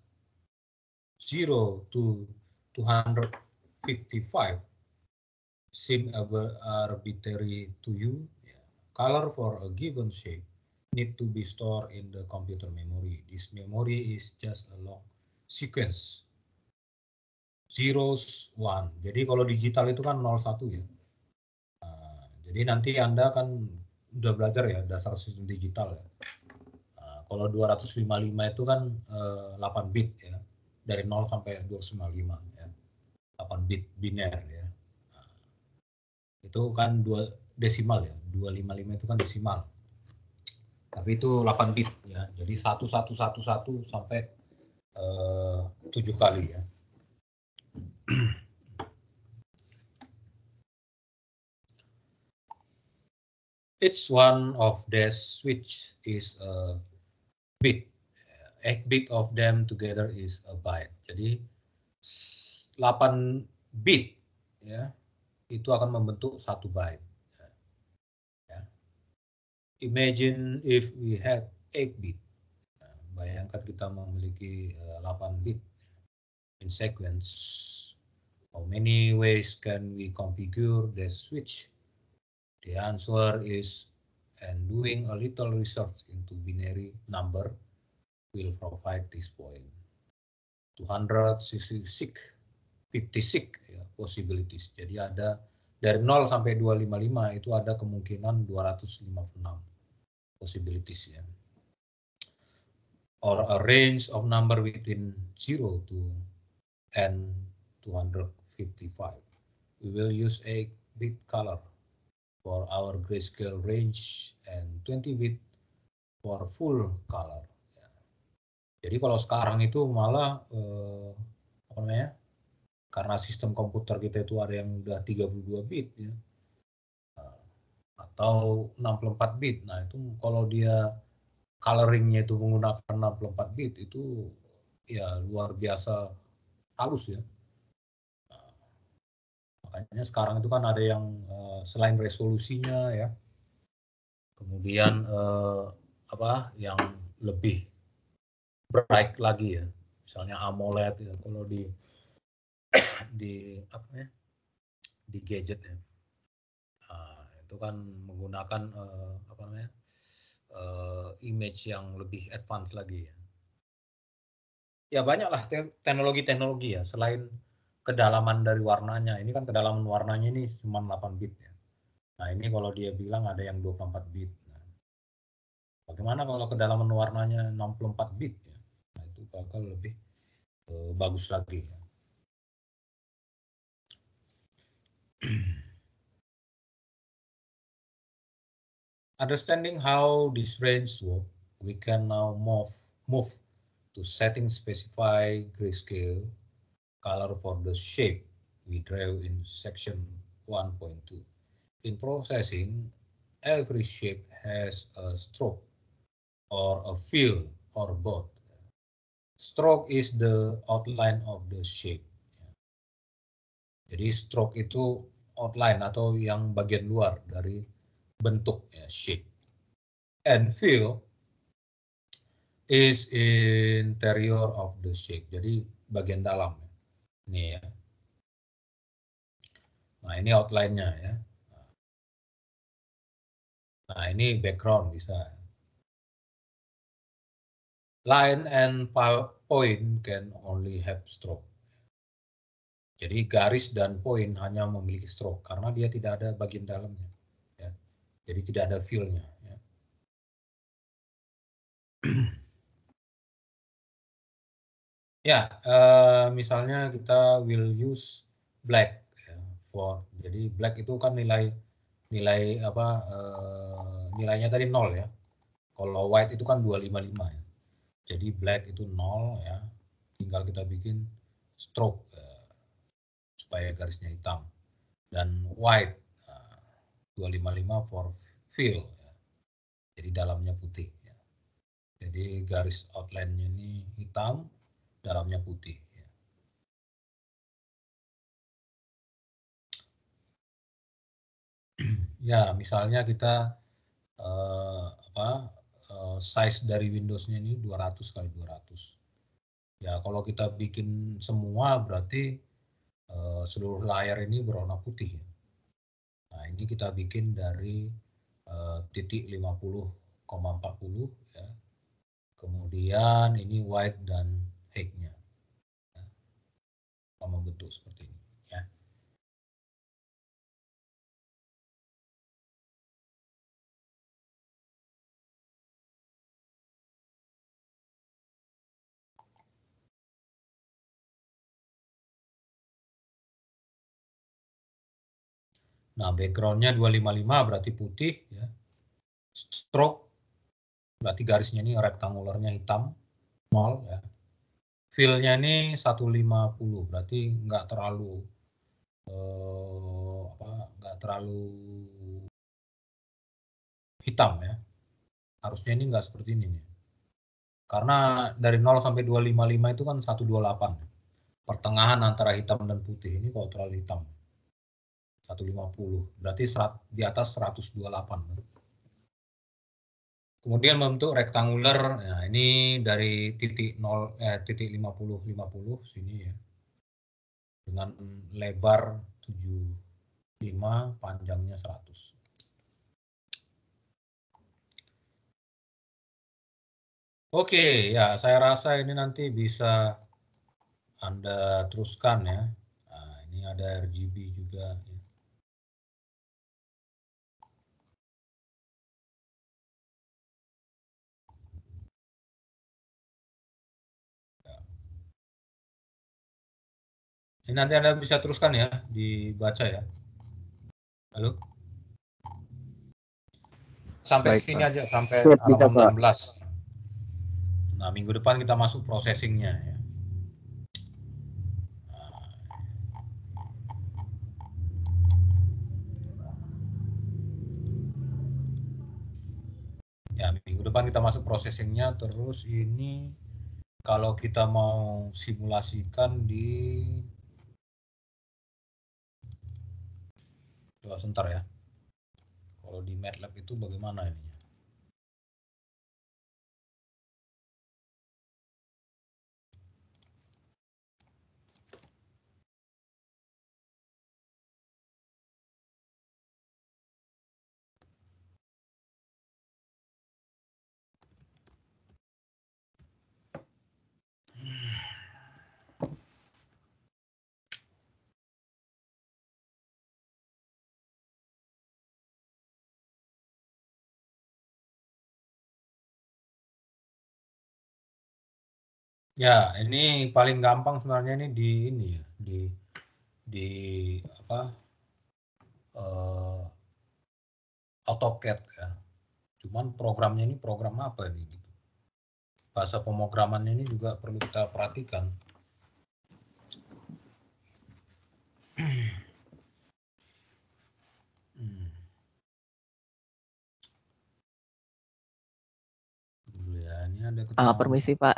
0 to 200 55 seem arbitrary to you. Color for a given shape need to be stored in the computer memory. This memory is just a long sequence. Zeros, one. Jadi kalau digital itu kan 01 ya. Uh, jadi nanti Anda kan udah belajar ya dasar sistem digital ya. Uh, kalau 255 itu kan uh, eh, 8 bit ya. Dari 0 sampai 255. 8 bit biner ya. Nah, itu kan dua desimal ya, 255 itu kan desimal. Tapi itu 8 bit ya. Jadi 1111 sampai eh, uh, 7 kali ya. <clears throat> Each one of the switch is a bit. 8 bit of them together is a byte. Jadi 8 bit ya itu akan membentuk satu byte. Ya. Imagine if we had 8 bit. Nah, bayangkan kita memiliki 8 eh, bit in sequence. How many ways can we configure the switch? The answer is and doing a little research into binary number will provide this point. 266 56 ya, possibilities. Jadi ada dari 0 sampai 255 itu ada kemungkinan 256 possibilities ya. Or a range of number between 0 to n 255. We will use a bit color for our grayscale range and 20 bit for full color. Ya. Jadi kalau sekarang itu malah eh, apa namanya? karena sistem komputer kita itu ada yang udah 32 bit ya atau 64 bit. Nah, itu kalau dia coloringnya itu menggunakan 64 bit itu ya luar biasa halus ya. Nah, makanya sekarang itu kan ada yang eh, selain resolusinya ya. Kemudian uh, apa yang lebih bright lagi ya. Misalnya AMOLED ya kalau di di apa ya di gadget ya nah, itu kan menggunakan uh, apa namanya uh, image yang lebih advance lagi ya ya banyaklah teknologi-teknologi ya selain kedalaman dari warnanya ini kan kedalaman warnanya ini cuma 8 bit ya nah ini kalau dia bilang ada yang 24 bit nah, bagaimana kalau kedalaman warnanya 64 bit ya nah itu bakal lebih uh, bagus lagi ya. <clears throat> Understanding how these frames work, we can now move, move to setting specify grayscale color for the shape we draw in section 1.2. In processing, every shape has a stroke or a fill or both. Stroke is the outline of the shape. Jadi stroke itu outline atau yang bagian luar dari ya, shape. And fill is interior of the shape. Jadi bagian dalam. Ya. Ini ya. Nah, ini outline-nya ya. Nah, ini background bisa. Line and point can only have stroke. Jadi garis dan poin hanya memiliki stroke karena dia tidak ada bagian dalamnya. Ya. Jadi tidak ada feel-nya. Ya. <clears throat> ya, eh, misalnya kita will use black ya, for. Jadi black itu kan nilai nilai apa eh, nilainya tadi nol ya. Kalau white itu kan 255 ya. Jadi black itu nol ya. Tinggal kita bikin stroke. Ya supaya garisnya hitam dan white 255 uh, for fill ya. jadi dalamnya putih ya. jadi garis outline-nya ini hitam dalamnya putih ya. <clears throat> ya misalnya kita eh, apa eh, size dari Windows-nya ini 200 kali 200 ya kalau kita bikin semua berarti Eh, seluruh layar ini berwarna putih. Ya. Nah, ini kita bikin dari uh, titik 50,40 ya. Kemudian ini white dan hacknya. Ya. Sama bentuk seperti ini. Nah, backgroundnya 255 berarti putih. Ya. Stroke, berarti garisnya ini rektangulernya hitam, 0. Ya. Fillnya ini 150, berarti nggak terlalu eh, apa, nggak terlalu hitam ya. Harusnya ini nggak seperti ini. Nih. Karena dari 0 sampai 255 itu kan 128. Pertengahan antara hitam dan putih. Ini kalau terlalu hitam. 150. Berarti serat, di atas 128. Kemudian membentuk rektanguler. Nah, ini dari titik 0 eh, titik 50 50 sini ya. Dengan lebar 75, panjangnya 100. Oke, ya saya rasa ini nanti bisa Anda teruskan ya. Nah, ini ada RGB juga. Ini nanti Anda bisa teruskan ya, dibaca ya. Halo? Sampai Baik, sini Pak. aja, sampai enam belas. 16. Nah, minggu depan kita masuk processingnya ya. ya minggu depan kita masuk processingnya terus ini kalau kita mau simulasikan di coba sebentar ya kalau di MATLAB itu bagaimana ini Ya, ini paling gampang sebenarnya ini di ini ya, di di apa uh, AutoCAD ya. Cuman programnya ini program apa ini gitu. Bahasa pemrogramannya ini juga perlu kita perhatikan. Hmm. hmm. Ya, ini ada uh, permisi Pak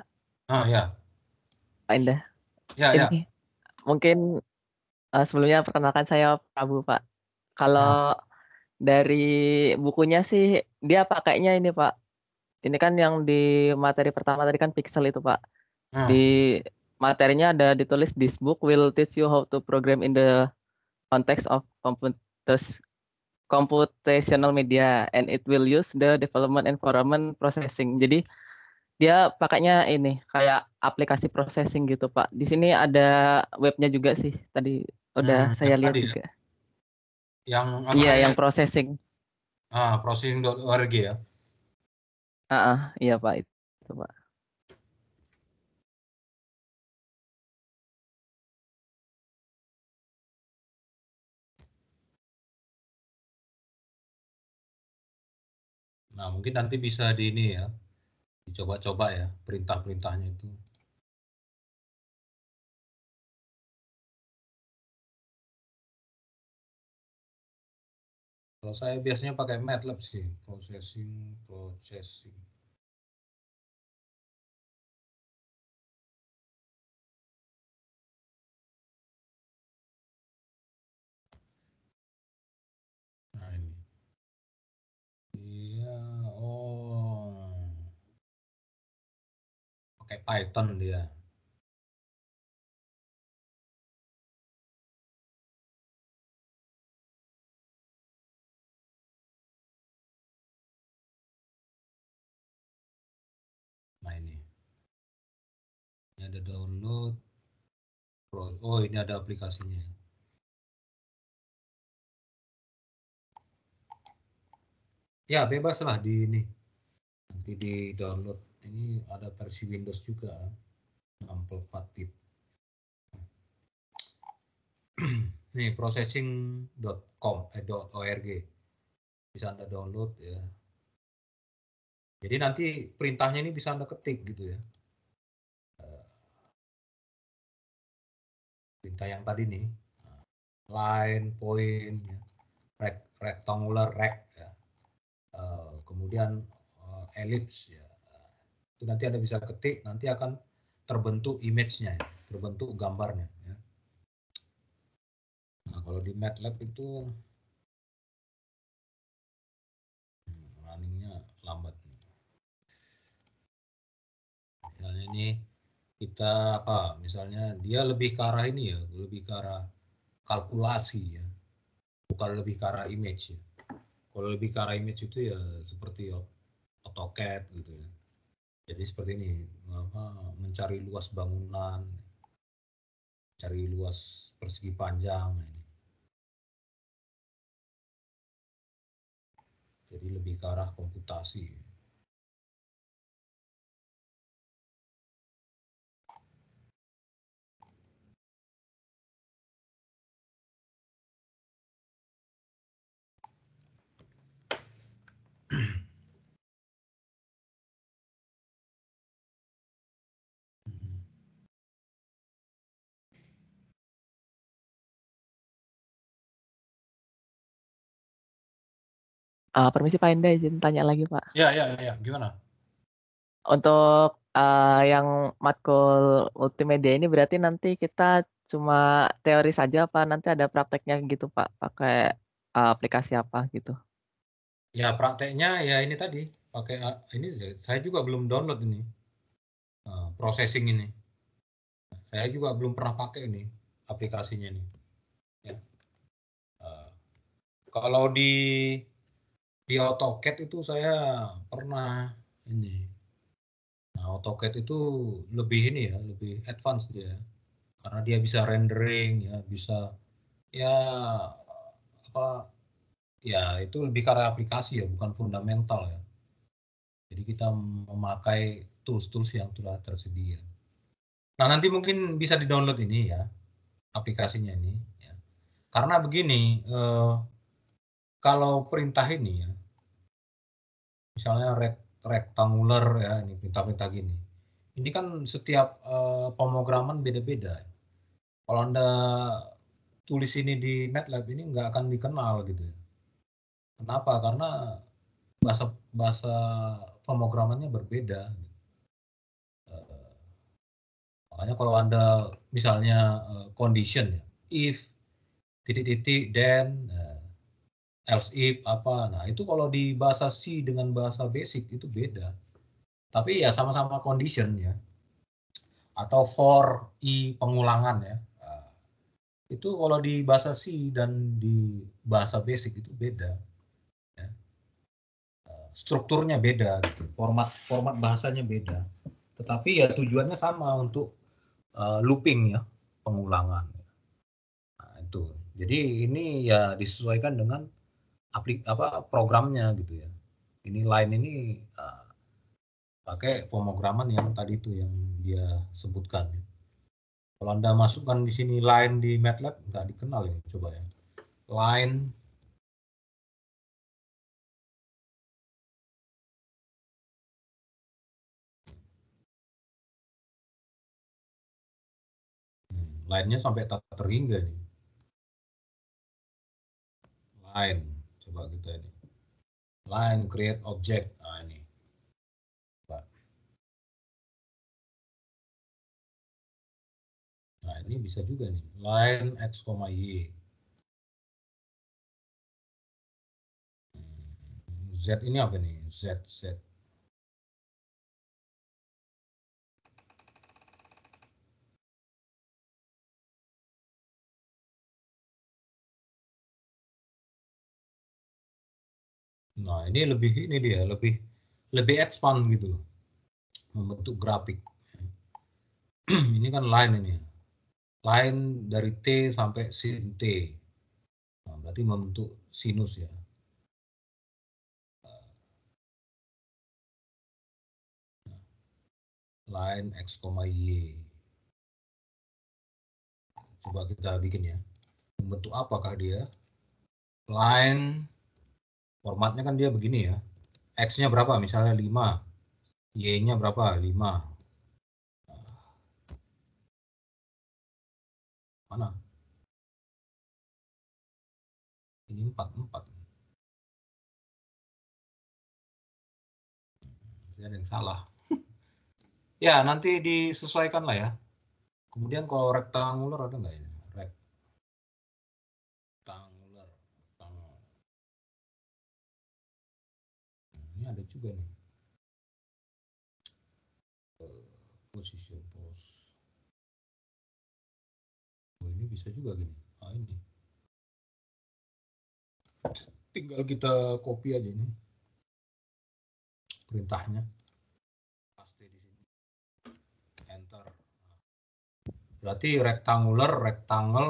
Oh, ya. Indah. Ya, ya, Jadi, ya. Mungkin uh, sebelumnya perkenalkan saya Prabu, Pak. Kalau hmm. dari bukunya sih dia pakainya ini, Pak. Ini kan yang di materi pertama tadi kan pixel itu, Pak. Hmm. Di materinya ada ditulis this book will teach you how to program in the context of computers computational media and it will use the development environment processing. Jadi dia pakainya ini kayak aplikasi processing gitu pak di sini ada webnya juga sih tadi udah hmm, saya lihat ya? juga yang iya yang processing ah Org ya ah uh -uh, iya pak itu pak Nah, mungkin nanti bisa di ini ya, dicoba-coba ya perintah-perintahnya itu. Kalau saya biasanya pakai MATLAB sih, processing, processing. pakai Python dia. Nah ini. Ini ada download. Oh ini ada aplikasinya. Ya bebaslah di ini nanti di download ini ada versi Windows juga 64 bit nih processing.com eh .org bisa anda download ya jadi nanti perintahnya ini bisa anda ketik gitu ya eh, perintah yang tadi nih line point ya. rectangular rect ya. Eh, kemudian eh, ellipse ya itu nanti Anda bisa ketik, nanti akan terbentuk image-nya, ya, terbentuk gambarnya. Ya. Nah, kalau di MATLAB itu runningnya lambat. Misalnya ini kita apa? Misalnya dia lebih ke arah ini ya, lebih ke arah kalkulasi ya, bukan lebih ke arah image ya. Kalau lebih ke arah image itu ya seperti AutoCAD gitu ya jadi seperti ini mencari luas bangunan cari luas persegi panjang nah jadi lebih ke arah komputasi mm <clears throat> Uh, permisi Pak Enda izin tanya lagi Pak. Iya, iya, iya. Gimana? Untuk uh, yang matkul multimedia ini berarti nanti kita cuma teori saja Pak, nanti ada prakteknya gitu Pak? Pakai uh, aplikasi apa gitu? Ya prakteknya ya ini tadi pakai ini saya juga belum download ini uh, processing ini. Saya juga belum pernah pakai ini aplikasinya ini. Ya. kalau di di AutoCAD itu saya pernah ini. Nah, AutoCAD itu lebih ini ya, lebih advance dia. Karena dia bisa rendering ya, bisa ya apa ya itu lebih karena aplikasi ya, bukan fundamental ya. Jadi kita memakai tools-tools yang sudah tersedia. Nah, nanti mungkin bisa di-download ini ya, aplikasinya ini. Ya. Karena begini, eh, kalau perintah ini ya, misalnya rek rektanguler ya ini pinta-pinta gini. Ini kan setiap uh, pemrograman beda-beda. Kalau Anda tulis ini di MATLAB ini nggak akan dikenal gitu ya. Kenapa? Karena bahasa bahasa pemrogramannya berbeda. Uh, makanya kalau Anda misalnya uh, condition ya, if titik-titik then uh, else if apa. Nah, itu kalau di bahasa C dengan bahasa basic itu beda. Tapi ya sama-sama condition ya. Atau for i pengulangan ya. Nah, itu kalau di bahasa C dan di bahasa basic itu beda. Ya. Nah, strukturnya beda, gitu. format format bahasanya beda. Tetapi ya tujuannya sama untuk eh, looping ya, pengulangan. Nah, itu. Jadi ini ya disesuaikan dengan aplik apa programnya gitu ya ini line ini uh, pakai pemrograman yang tadi itu yang dia sebutkan ya. kalau anda masukkan di sini line di MATLAB nggak dikenal ya coba ya line hmm, lainnya sampai tak terhingga nih. Line coba kita ini. Line create object. Nah, ini. Coba. Nah, ini bisa juga nih. Line x, y. Hmm, Z ini apa nih? Z, Z. Nah, ini lebih ini dia lebih lebih expand gitu loh. Membentuk grafik. <clears throat> ini kan line ini. Line dari T sampai sin T. Nah, berarti membentuk sinus ya. Line X, Y. Coba kita bikin ya. Membentuk apakah dia? Line formatnya kan dia begini ya. X-nya berapa? Misalnya 5. Y-nya berapa? 5. Mana? Ini 4, 4. Ada yang salah. <laughs> ya, nanti disesuaikan lah ya. Kemudian kalau rektangular ada nggak ya? posisi pos oh ini bisa juga gini ah ini tinggal kita copy aja ini perintahnya paste di sini enter berarti rectangular rectangle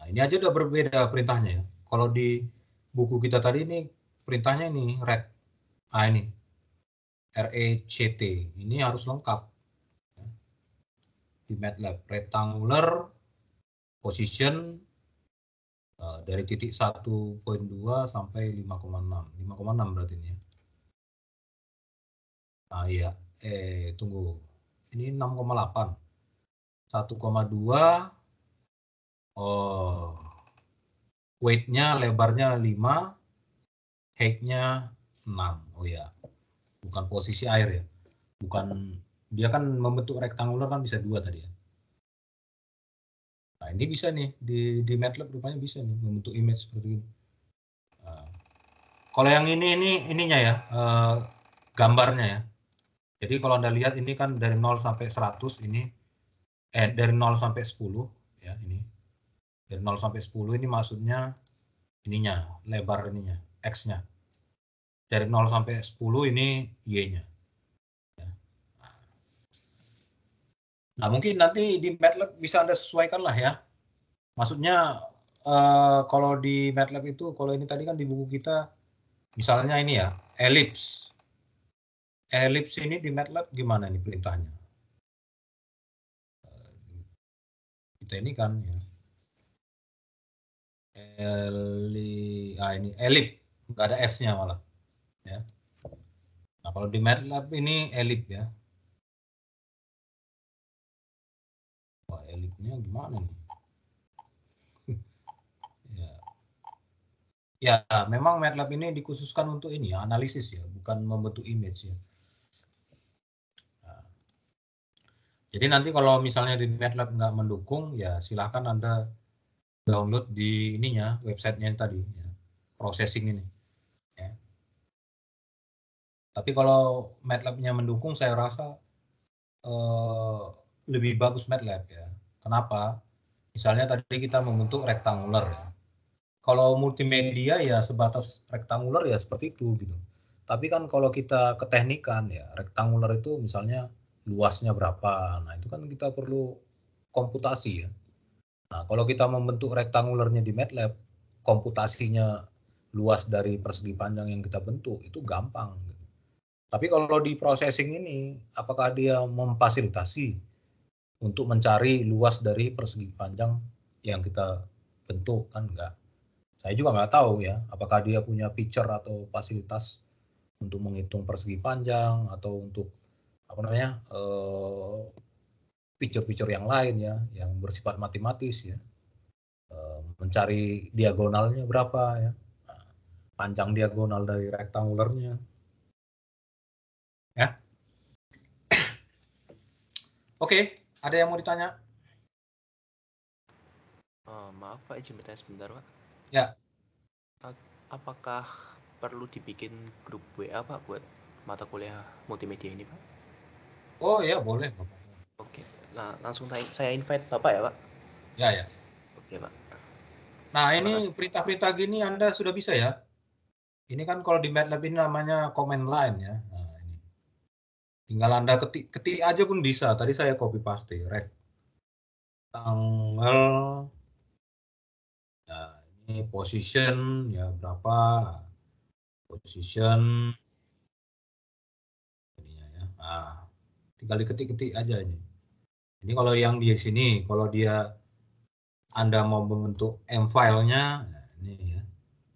nah ini aja udah berbeda perintahnya ya. kalau di buku kita tadi ini perintahnya ini rect ah ini RECT ini harus lengkap di MATLAB rectangular position uh, dari titik 1.2 sampai 5,6 5,6 berarti ini ya ah iya eh tunggu ini 6,8 1,2 Oh, weightnya lebarnya 5, height-nya 6. Oh ya, bukan posisi air ya, bukan dia kan membentuk rektangular kan bisa dua tadi ya. Nah ini bisa nih di, di MATLAB rupanya bisa nih membentuk image seperti ini. Nah, kalau yang ini ini ininya ya uh, gambarnya ya. Jadi kalau anda lihat ini kan dari 0 sampai 100 ini eh dari 0 sampai 10 ya ini dari 0 sampai 10 ini maksudnya ininya lebar ininya x-nya dari 0 sampai 10 ini y-nya Nah mungkin nanti di MATLAB bisa Anda sesuaikan lah ya. Maksudnya uh, kalau di MATLAB itu, kalau ini tadi kan di buku kita, misalnya ini ya, elips. Elips ini di MATLAB gimana nih perintahnya? Kita ini kan ya. Eli, ah ini elip, nggak ada S-nya malah. Ya. Nah kalau di MATLAB ini elip ya, ini gimana nih <laughs> ya. ya memang MATLAB ini dikhususkan untuk ini ya analisis ya bukan membentuk image ya, ya. jadi nanti kalau misalnya di MATLAB nggak mendukung ya silahkan anda download di ininya websitenya yang tadi ya, processing ini ya. tapi kalau MATLABnya mendukung saya rasa eh, lebih bagus MATLAB ya Kenapa? Misalnya tadi kita membentuk rectangular, ya. Kalau multimedia ya sebatas rectangular ya seperti itu gitu. Tapi kan kalau kita keteknikan ya rectangular itu misalnya luasnya berapa. Nah, itu kan kita perlu komputasi ya. Nah, kalau kita membentuk rectangularnya di MATLAB, komputasinya luas dari persegi panjang yang kita bentuk itu gampang. Gitu. Tapi kalau di processing ini, apakah dia memfasilitasi untuk mencari luas dari persegi panjang yang kita bentuk kan enggak. Saya juga nggak tahu ya apakah dia punya feature atau fasilitas untuk menghitung persegi panjang atau untuk apa namanya eh, fitur-fitur yang lain ya yang bersifat matematis ya eh, mencari diagonalnya berapa ya panjang diagonal dari rektangulernya ya <coughs> oke okay. Ada yang mau ditanya? Uh, maaf Pak, izin bertanya sebentar Pak. Ya. Apakah perlu dibikin grup WA Pak buat mata kuliah multimedia ini Pak? Oh ya boleh Bapak. Oke, nah langsung saya invite Bapak ya Pak. Ya ya. Oke Pak. Nah ini perintah-perintah gini Anda sudah bisa ya? Ini kan kalau di MATLAB ini namanya command line ya. Tinggal Anda ketik, ketik aja pun bisa. Tadi saya copy paste, red Tanggal. Nah, ini position ya berapa? Position. ini ya. Nah, tinggal diketik-ketik aja ini. Ini kalau yang di sini, kalau dia Anda mau membentuk M filenya, nah ini ya.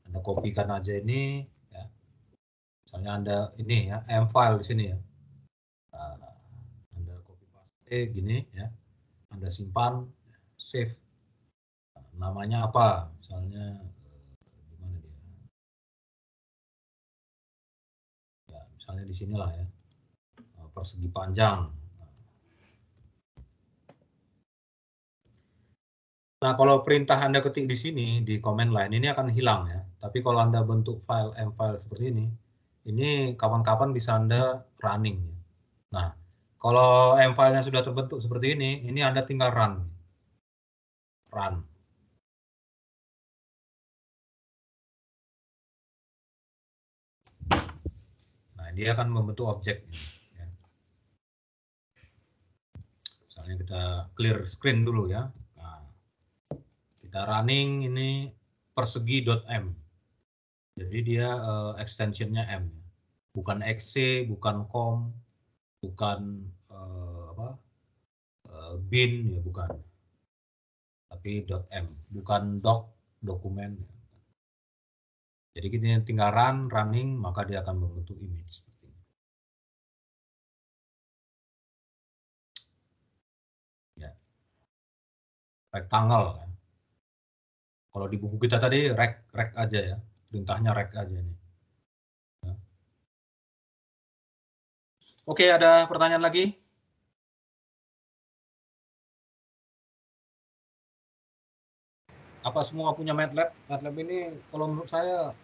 Anda kopikan aja ini, ya. soalnya Anda ini ya, M file di sini ya gini ya anda simpan save namanya apa misalnya eh, gimana dia ya misalnya di sinilah ya eh, persegi panjang Nah, kalau perintah Anda ketik di sini, di command line, ini akan hilang ya. Tapi kalau Anda bentuk file M file seperti ini, ini kapan-kapan bisa Anda running. Ya. Nah, kalau M filenya sudah terbentuk seperti ini, ini Anda tinggal run. Run. Nah, dia akan membentuk objek. Ya. Misalnya kita clear screen dulu ya. Nah, kita running ini persegi.m. Jadi dia uh, extensionnya M. Bukan XC, bukan COM, bukan uh, apa uh, bin ya bukan tapi .m bukan doc dokumen jadi kita tinggal run running maka dia akan membentuk image seperti ini. ya rectangle ya. kalau di buku kita tadi rek rek aja ya perintahnya rek aja nih Oke, ada pertanyaan lagi? Apa semua punya MATLAB? MATLAB ini kalau menurut saya,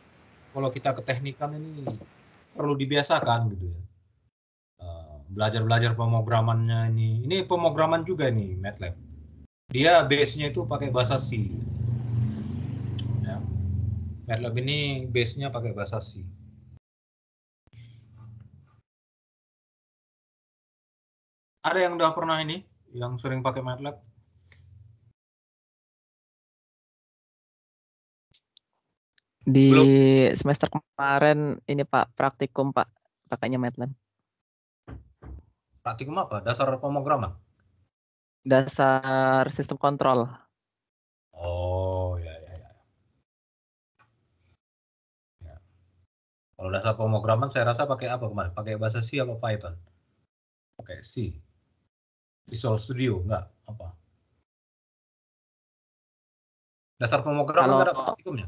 kalau kita keteknikan ini perlu dibiasakan gitu ya. Eh, belajar-belajar pemrogramannya ini. Ini pemrograman juga ini MATLAB. Dia base-nya itu pakai bahasa C. Ya. MATLAB ini base-nya pakai bahasa C. Ada yang udah pernah ini, yang sering pakai MATLAB? Di Belum. semester kemarin ini Pak praktikum Pak pakainya MATLAB. Praktikum apa? Dasar pemrograman? Dasar sistem kontrol. Oh ya ya ya. ya. Kalau dasar pemrograman saya rasa pakai apa kemarin? Pakai bahasa C atau Python? Pakai C. Visual Studio nggak apa dasar pemrograman kalau, ada praktikumnya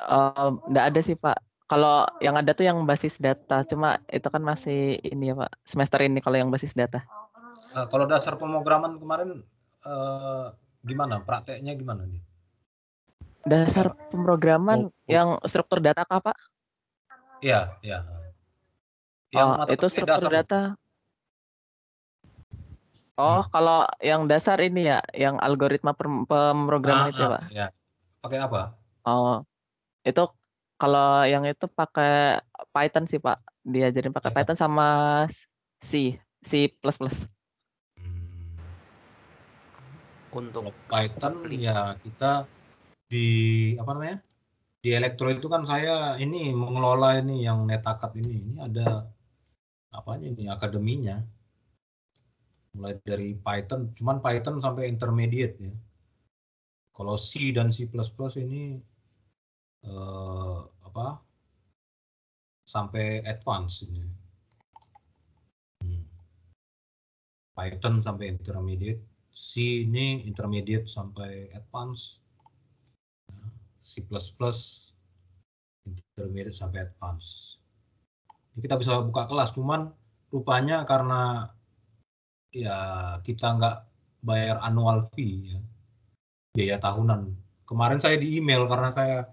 eh, nggak uh, ada sih pak kalau yang ada tuh yang basis data cuma itu kan masih ini ya pak semester ini kalau yang basis data uh, kalau dasar pemrograman kemarin uh, gimana prakteknya gimana nih dasar pemrograman oh, oh. yang struktur data apa pak iya iya yang oh, itu struktur dasar. data Oh, kalau yang dasar ini ya, yang algoritma pemrograman ah, itu, ya, ah, Pak. Ya. Pakai apa? Oh. Itu kalau yang itu pakai Python sih, Pak. Diajarin pakai iya. Python sama C, C++. Hmm. Untuk Python ya kita di apa namanya? Di elektro itu kan saya ini mengelola ini yang netakat ini. Ini ada apa ini akademinya mulai dari Python, cuman Python sampai intermediate ya. Kalau C dan C++ ini eh, apa sampai advance ini. Hmm. Python sampai intermediate, C ini intermediate sampai advance, C++ intermediate sampai advance. Jadi kita bisa buka kelas, cuman rupanya karena ya kita nggak bayar annual fee ya. biaya tahunan. Kemarin saya di email karena saya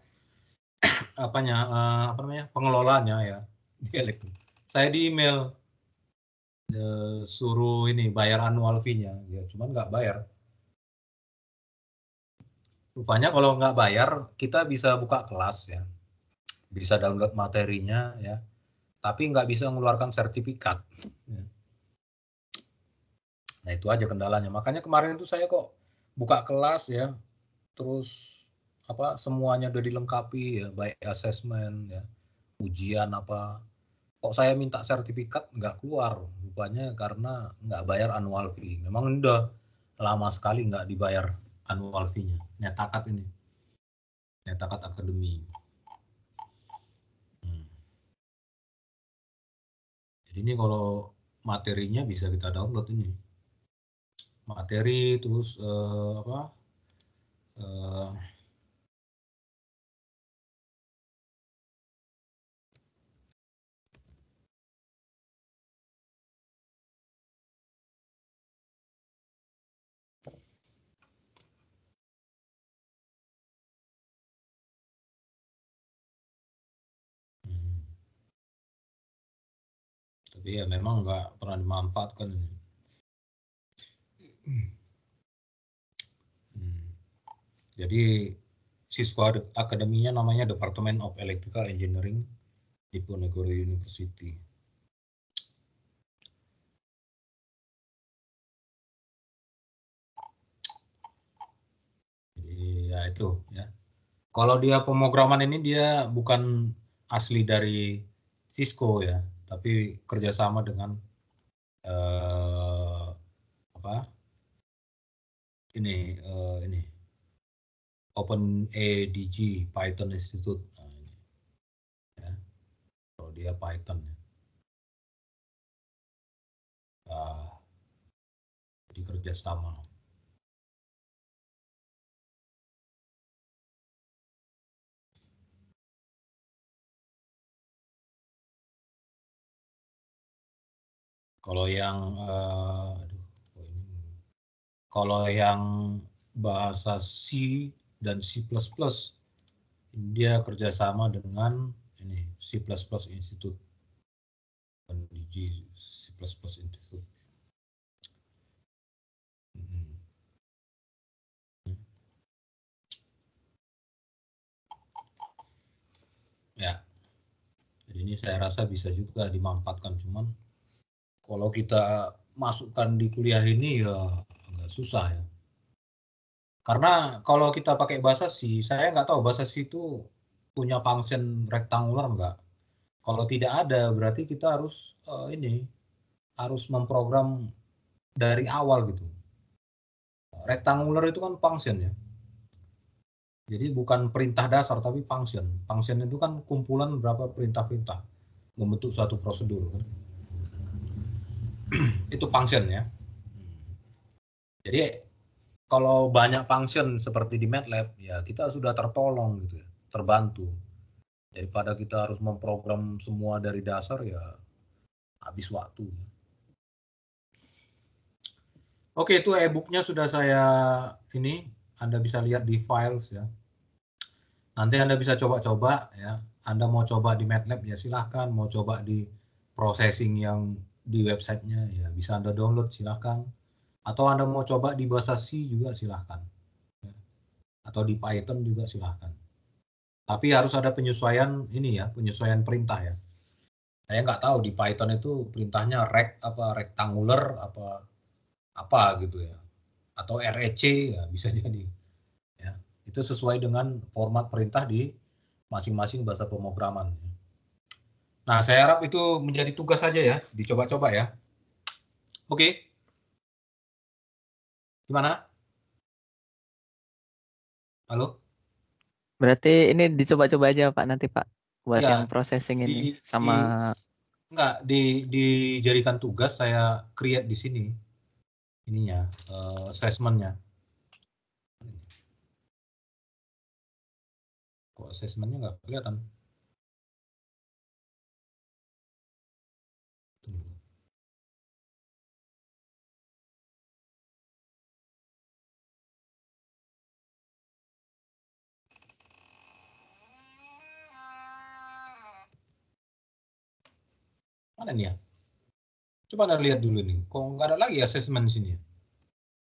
<clears throat> apanya uh, apa namanya pengelolanya ya <laughs> di elektrik Saya di email uh, suruh ini bayar annual fee-nya ya cuman nggak bayar. Rupanya kalau nggak bayar kita bisa buka kelas ya. Bisa download materinya ya. Tapi nggak bisa mengeluarkan sertifikat. Ya Nah itu aja kendalanya. Makanya kemarin itu saya kok buka kelas ya, terus apa semuanya udah dilengkapi ya, baik asesmen ya, ujian apa. Kok saya minta sertifikat nggak keluar, rupanya karena nggak bayar annual fee. Memang udah lama sekali nggak dibayar annual fee-nya. Netakat ini, netakat akademi. Hmm. Jadi ini kalau materinya bisa kita download ini materi terus uh, apa uh, tapi ya memang nggak pernah dimanfaatkan Hmm. Jadi siswa akademinya namanya Department of Electrical Engineering di Ponegoro University. Jadi, ya itu ya. Kalau dia pemrograman ini dia bukan asli dari Cisco ya, tapi kerjasama dengan eh, apa ini uh, ini Open ADG Python Institute nah, ini. Ya. kalau dia Python ya. uh, ah. di kerjasama kalau yang uh, kalau yang bahasa C dan C++ dia kerjasama dengan ini C++ Institute C++ Institute. Mm-hmm. Ya, jadi ini saya rasa bisa juga dimanfaatkan cuman kalau kita masukkan di kuliah ini ya susah ya. Karena kalau kita pakai bahasa si, saya nggak tahu bahasa si itu punya function rectangular nggak. Kalau tidak ada berarti kita harus uh, ini harus memprogram dari awal gitu. Rectangular itu kan function ya. Jadi bukan perintah dasar tapi function. Function itu kan kumpulan berapa perintah-perintah membentuk suatu prosedur. Kan. <clears throat> itu function ya. Jadi kalau banyak function seperti di MATLAB ya kita sudah tertolong gitu ya, terbantu. Daripada kita harus memprogram semua dari dasar ya habis waktu. Oke, itu e-booknya sudah saya ini Anda bisa lihat di files ya. Nanti Anda bisa coba-coba ya. Anda mau coba di MATLAB ya silahkan, mau coba di processing yang di websitenya ya bisa Anda download silahkan atau Anda mau coba di bahasa C juga silahkan. Atau di Python juga silahkan. Tapi harus ada penyesuaian ini ya, penyesuaian perintah ya. Saya nggak tahu di Python itu perintahnya rect apa rectangular apa apa gitu ya. Atau REC ya bisa <laughs> jadi. Ya, itu sesuai dengan format perintah di masing-masing bahasa pemrograman. Nah, saya harap itu menjadi tugas saja ya, dicoba-coba ya. Oke. Okay. Gimana? Halo? Berarti ini dicoba-coba aja Pak nanti Pak buat ya, yang processing ini sama di, enggak di dijadikan tugas saya create di sini ininya uh, assessmentnya. Kok assessmentnya nggak kelihatan? Mana nih ya? Coba Anda lihat dulu nih. Kok nggak ada lagi assessment di sini?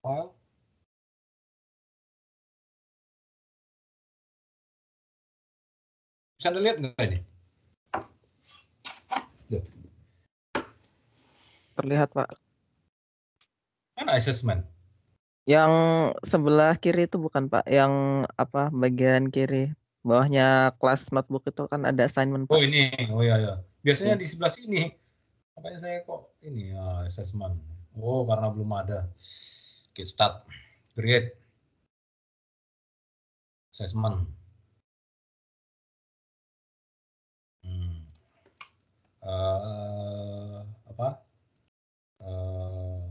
File. Bisa Anda lihat nggak ini? Terlihat, Pak. Mana assessment? Yang sebelah kiri itu bukan, Pak. Yang apa bagian kiri bawahnya kelas notebook itu kan ada assignment. Pak. Oh ini, oh ya ya. Biasanya ya. di sebelah sini makanya saya kok ini uh, assessment oh karena belum ada oke start create assessment hmm. uh, apa uh,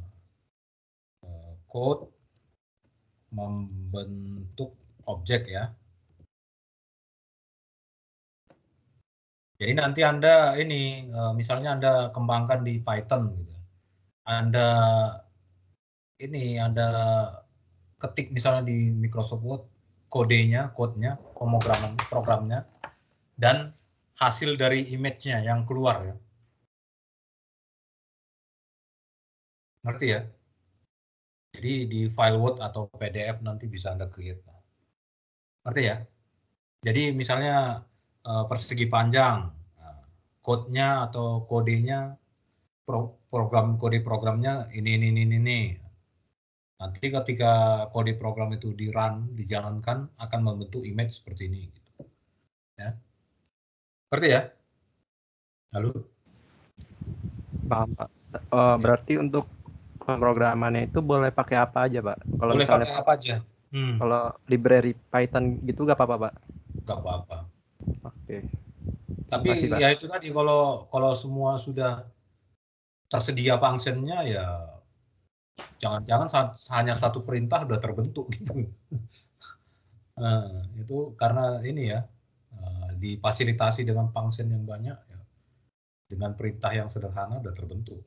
code membentuk objek ya Jadi nanti Anda ini eh, misalnya Anda kembangkan di Python gitu. Anda ini Anda ketik misalnya di Microsoft Word kodenya, kodenya, pemrograman programnya dan hasil dari image-nya yang keluar ya. Ngerti ya? Jadi di file Word atau PDF nanti bisa Anda create. Ngerti ya? Jadi misalnya Eh, persegi panjang. Kodenya nah, atau kodenya program kode programnya ini ini ini ini. Nanti ketika kode program itu di run dijalankan akan membentuk image seperti ini. Gitu. Ya, seperti ya? Lalu, Paham Pak. Eh, ya. berarti ya. untuk pemrogramannya itu boleh pakai apa aja Pak? Kalau boleh misalnya, pakai apa aja. Hmm. Kalau library Python gitu gak apa-apa Pak? Gak apa-apa. Oke. Tapi kasih, ya itu tadi kalau kalau semua sudah tersedia functionnya ya jangan-jangan hanya satu perintah sudah terbentuk gitu. <laughs> nah, itu karena ini ya eh, difasilitasi dengan function yang banyak ya. dengan perintah yang sederhana sudah terbentuk.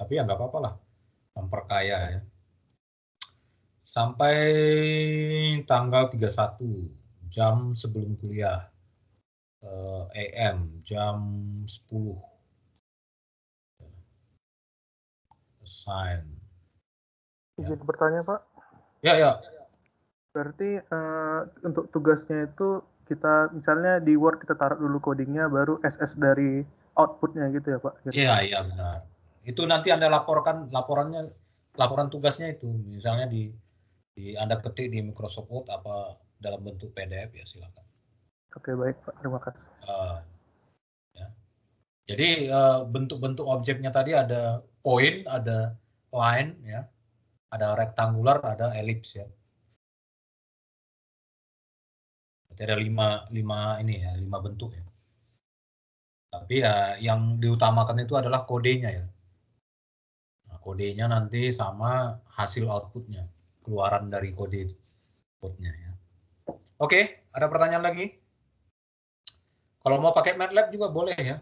Tapi ya nggak apa apalah memperkaya ya. Sampai tanggal 31 jam sebelum kuliah uh, eh, AM jam 10 assign izin ya. bertanya Pak ya ya berarti uh, untuk tugasnya itu kita misalnya di Word kita taruh dulu codingnya baru SS dari outputnya gitu ya Pak iya iya benar itu nanti Anda laporkan laporannya laporan tugasnya itu misalnya di di Anda ketik di Microsoft Word apa dalam bentuk PDF ya silakan. Oke baik Pak, terima kasih. Uh, ya. Jadi eh, bentuk-bentuk uh, objeknya tadi ada point, ada line, ya, ada rectangular, ada elips ya. Jadi ada lima, lima ini ya, lima bentuk ya. Tapi ya yang diutamakan itu adalah kodenya ya. Nah, kodenya nanti sama hasil outputnya, keluaran dari kode outputnya ya. Oke, ada pertanyaan lagi? Kalau mau pakai MATLAB juga boleh ya.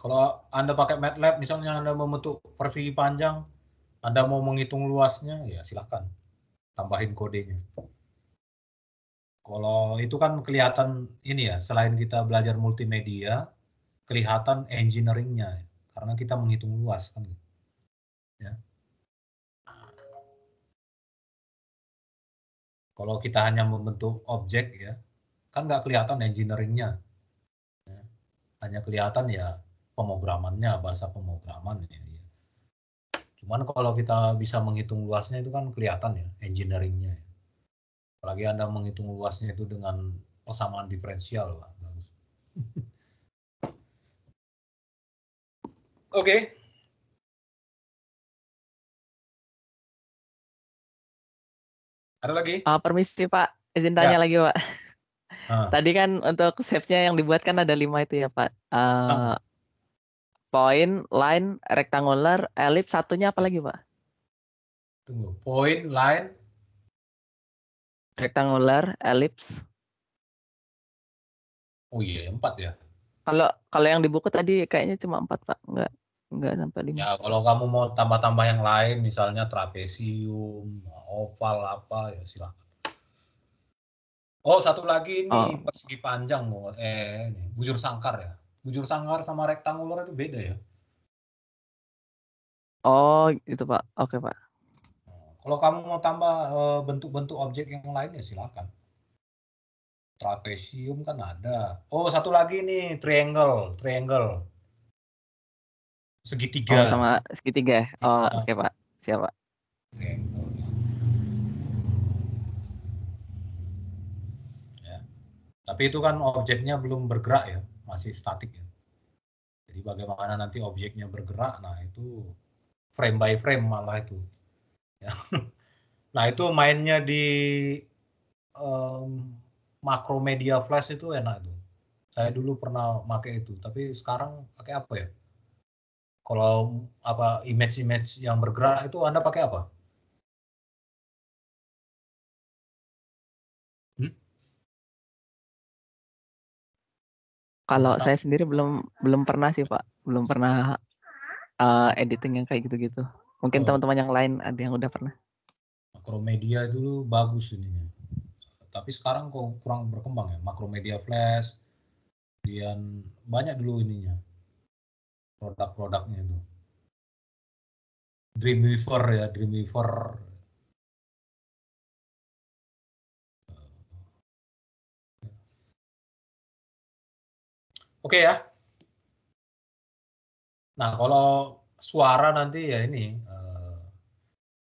Kalau Anda pakai MATLAB, misalnya Anda membentuk persegi panjang, Anda mau menghitung luasnya, ya silahkan tambahin kodenya. Kalau itu kan kelihatan ini ya, selain kita belajar multimedia, kelihatan engineeringnya, karena kita menghitung luas kan gitu. Kalau kita hanya membentuk objek ya, kan nggak kelihatan engineeringnya. Hanya kelihatan ya pemrogramannya, bahasa pemrograman. Ya, ya. Cuman kalau kita bisa menghitung luasnya itu kan kelihatan ya engineeringnya. Ya. Apalagi Anda menghitung luasnya itu dengan persamaan diferensial. Bagus. <laughs> Oke. Okay. Ada lagi? Uh, permisi Pak, izin tanya ya. lagi Pak. Uh. Tadi kan untuk shapes-nya yang dibuat kan ada lima itu ya Pak. Uh, uh. Point, line, rectangular, elips, satunya apa lagi Pak? Tunggu, point, line, rectangular, elips. Oh iya, empat ya. Kalau kalau yang di buku tadi kayaknya cuma empat Pak, enggak Enggak sampai lima. Ya kalau kamu mau tambah-tambah yang lain, misalnya trapesium, oval apa ya silakan. Oh satu lagi ini oh. persegi panjang mau Eh ini, bujur sangkar ya. Bujur sangkar sama rektangular itu beda ya. Oh itu pak. Oke pak. Kalau kamu mau tambah eh, bentuk-bentuk objek yang lain ya silakan. Trapesium kan ada. Oh satu lagi nih triangle, triangle segitiga. Oh, sama segitiga. Ya? Oh, iya. oke okay, Pak. Siapa? Pak. Ya. Tapi itu kan objeknya belum bergerak ya, masih statik ya. Jadi bagaimana nanti objeknya bergerak, nah itu frame by frame malah itu. Ya. <laughs> Nah itu mainnya di um, makro media flash itu enak tuh. Saya dulu pernah pakai itu, tapi sekarang pakai apa ya? Kalau apa image-image yang bergerak itu Anda pakai apa? Hmm? Kalau saya sendiri belum belum pernah sih Pak, belum pernah uh, editing yang kayak gitu-gitu. Mungkin oh. teman-teman oh. yang lain ada yang udah pernah. Makromedia dulu bagus ininya. Tapi sekarang kok kurang berkembang ya. Makromedia Flash, kemudian banyak dulu ininya produk-produknya itu. Dreamweaver ya, Dreamweaver. Oke ya. Nah, kalau suara nanti ya ini uh,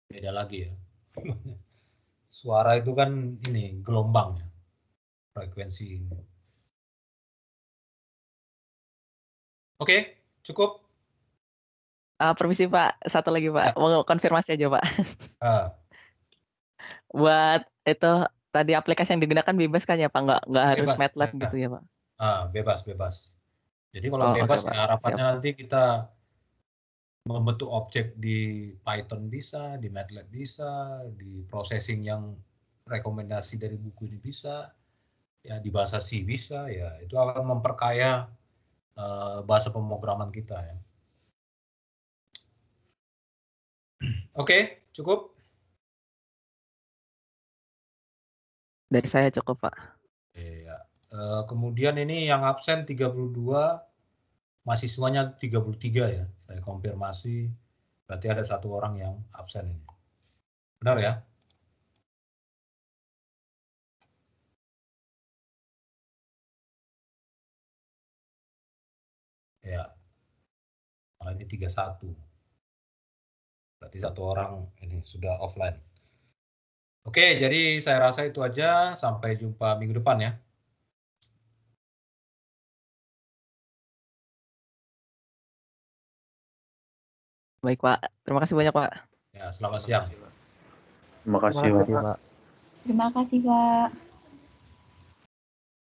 beda lagi ya. <laughs> suara itu kan ini gelombang ya. Frekuensi ini. Oke. Okay. Cukup? Uh, permisi Pak, satu lagi Pak, ya. mau konfirmasi aja Pak. Uh. Buat itu tadi aplikasi yang digunakan bebas kan ya Pak, nggak nggak harus bebas, MATLAB ya, bebas. Ya. gitu ya Pak? Uh, bebas bebas. Jadi kalau oh, bebas okay, ya, harapannya nanti kita membentuk objek di Python bisa, di MATLAB bisa, di processing yang rekomendasi dari buku ini bisa, ya di bahasa C bisa, ya itu akan memperkaya uh, bahasa pemrograman kita ya. <clears throat> Oke, okay, cukup. Dari saya cukup, Pak. Iya. Uh, kemudian ini yang absen 32 mahasiswanya 33 ya. Saya konfirmasi berarti ada satu orang yang absen ini. Benar ya? ya malah ini 31 berarti satu orang ini sudah offline oke jadi saya rasa itu aja sampai jumpa minggu depan ya Baik Pak, terima kasih banyak Pak. Ya, selamat siang. Terima kasih, Terima kasih Pak. Terima kasih Pak.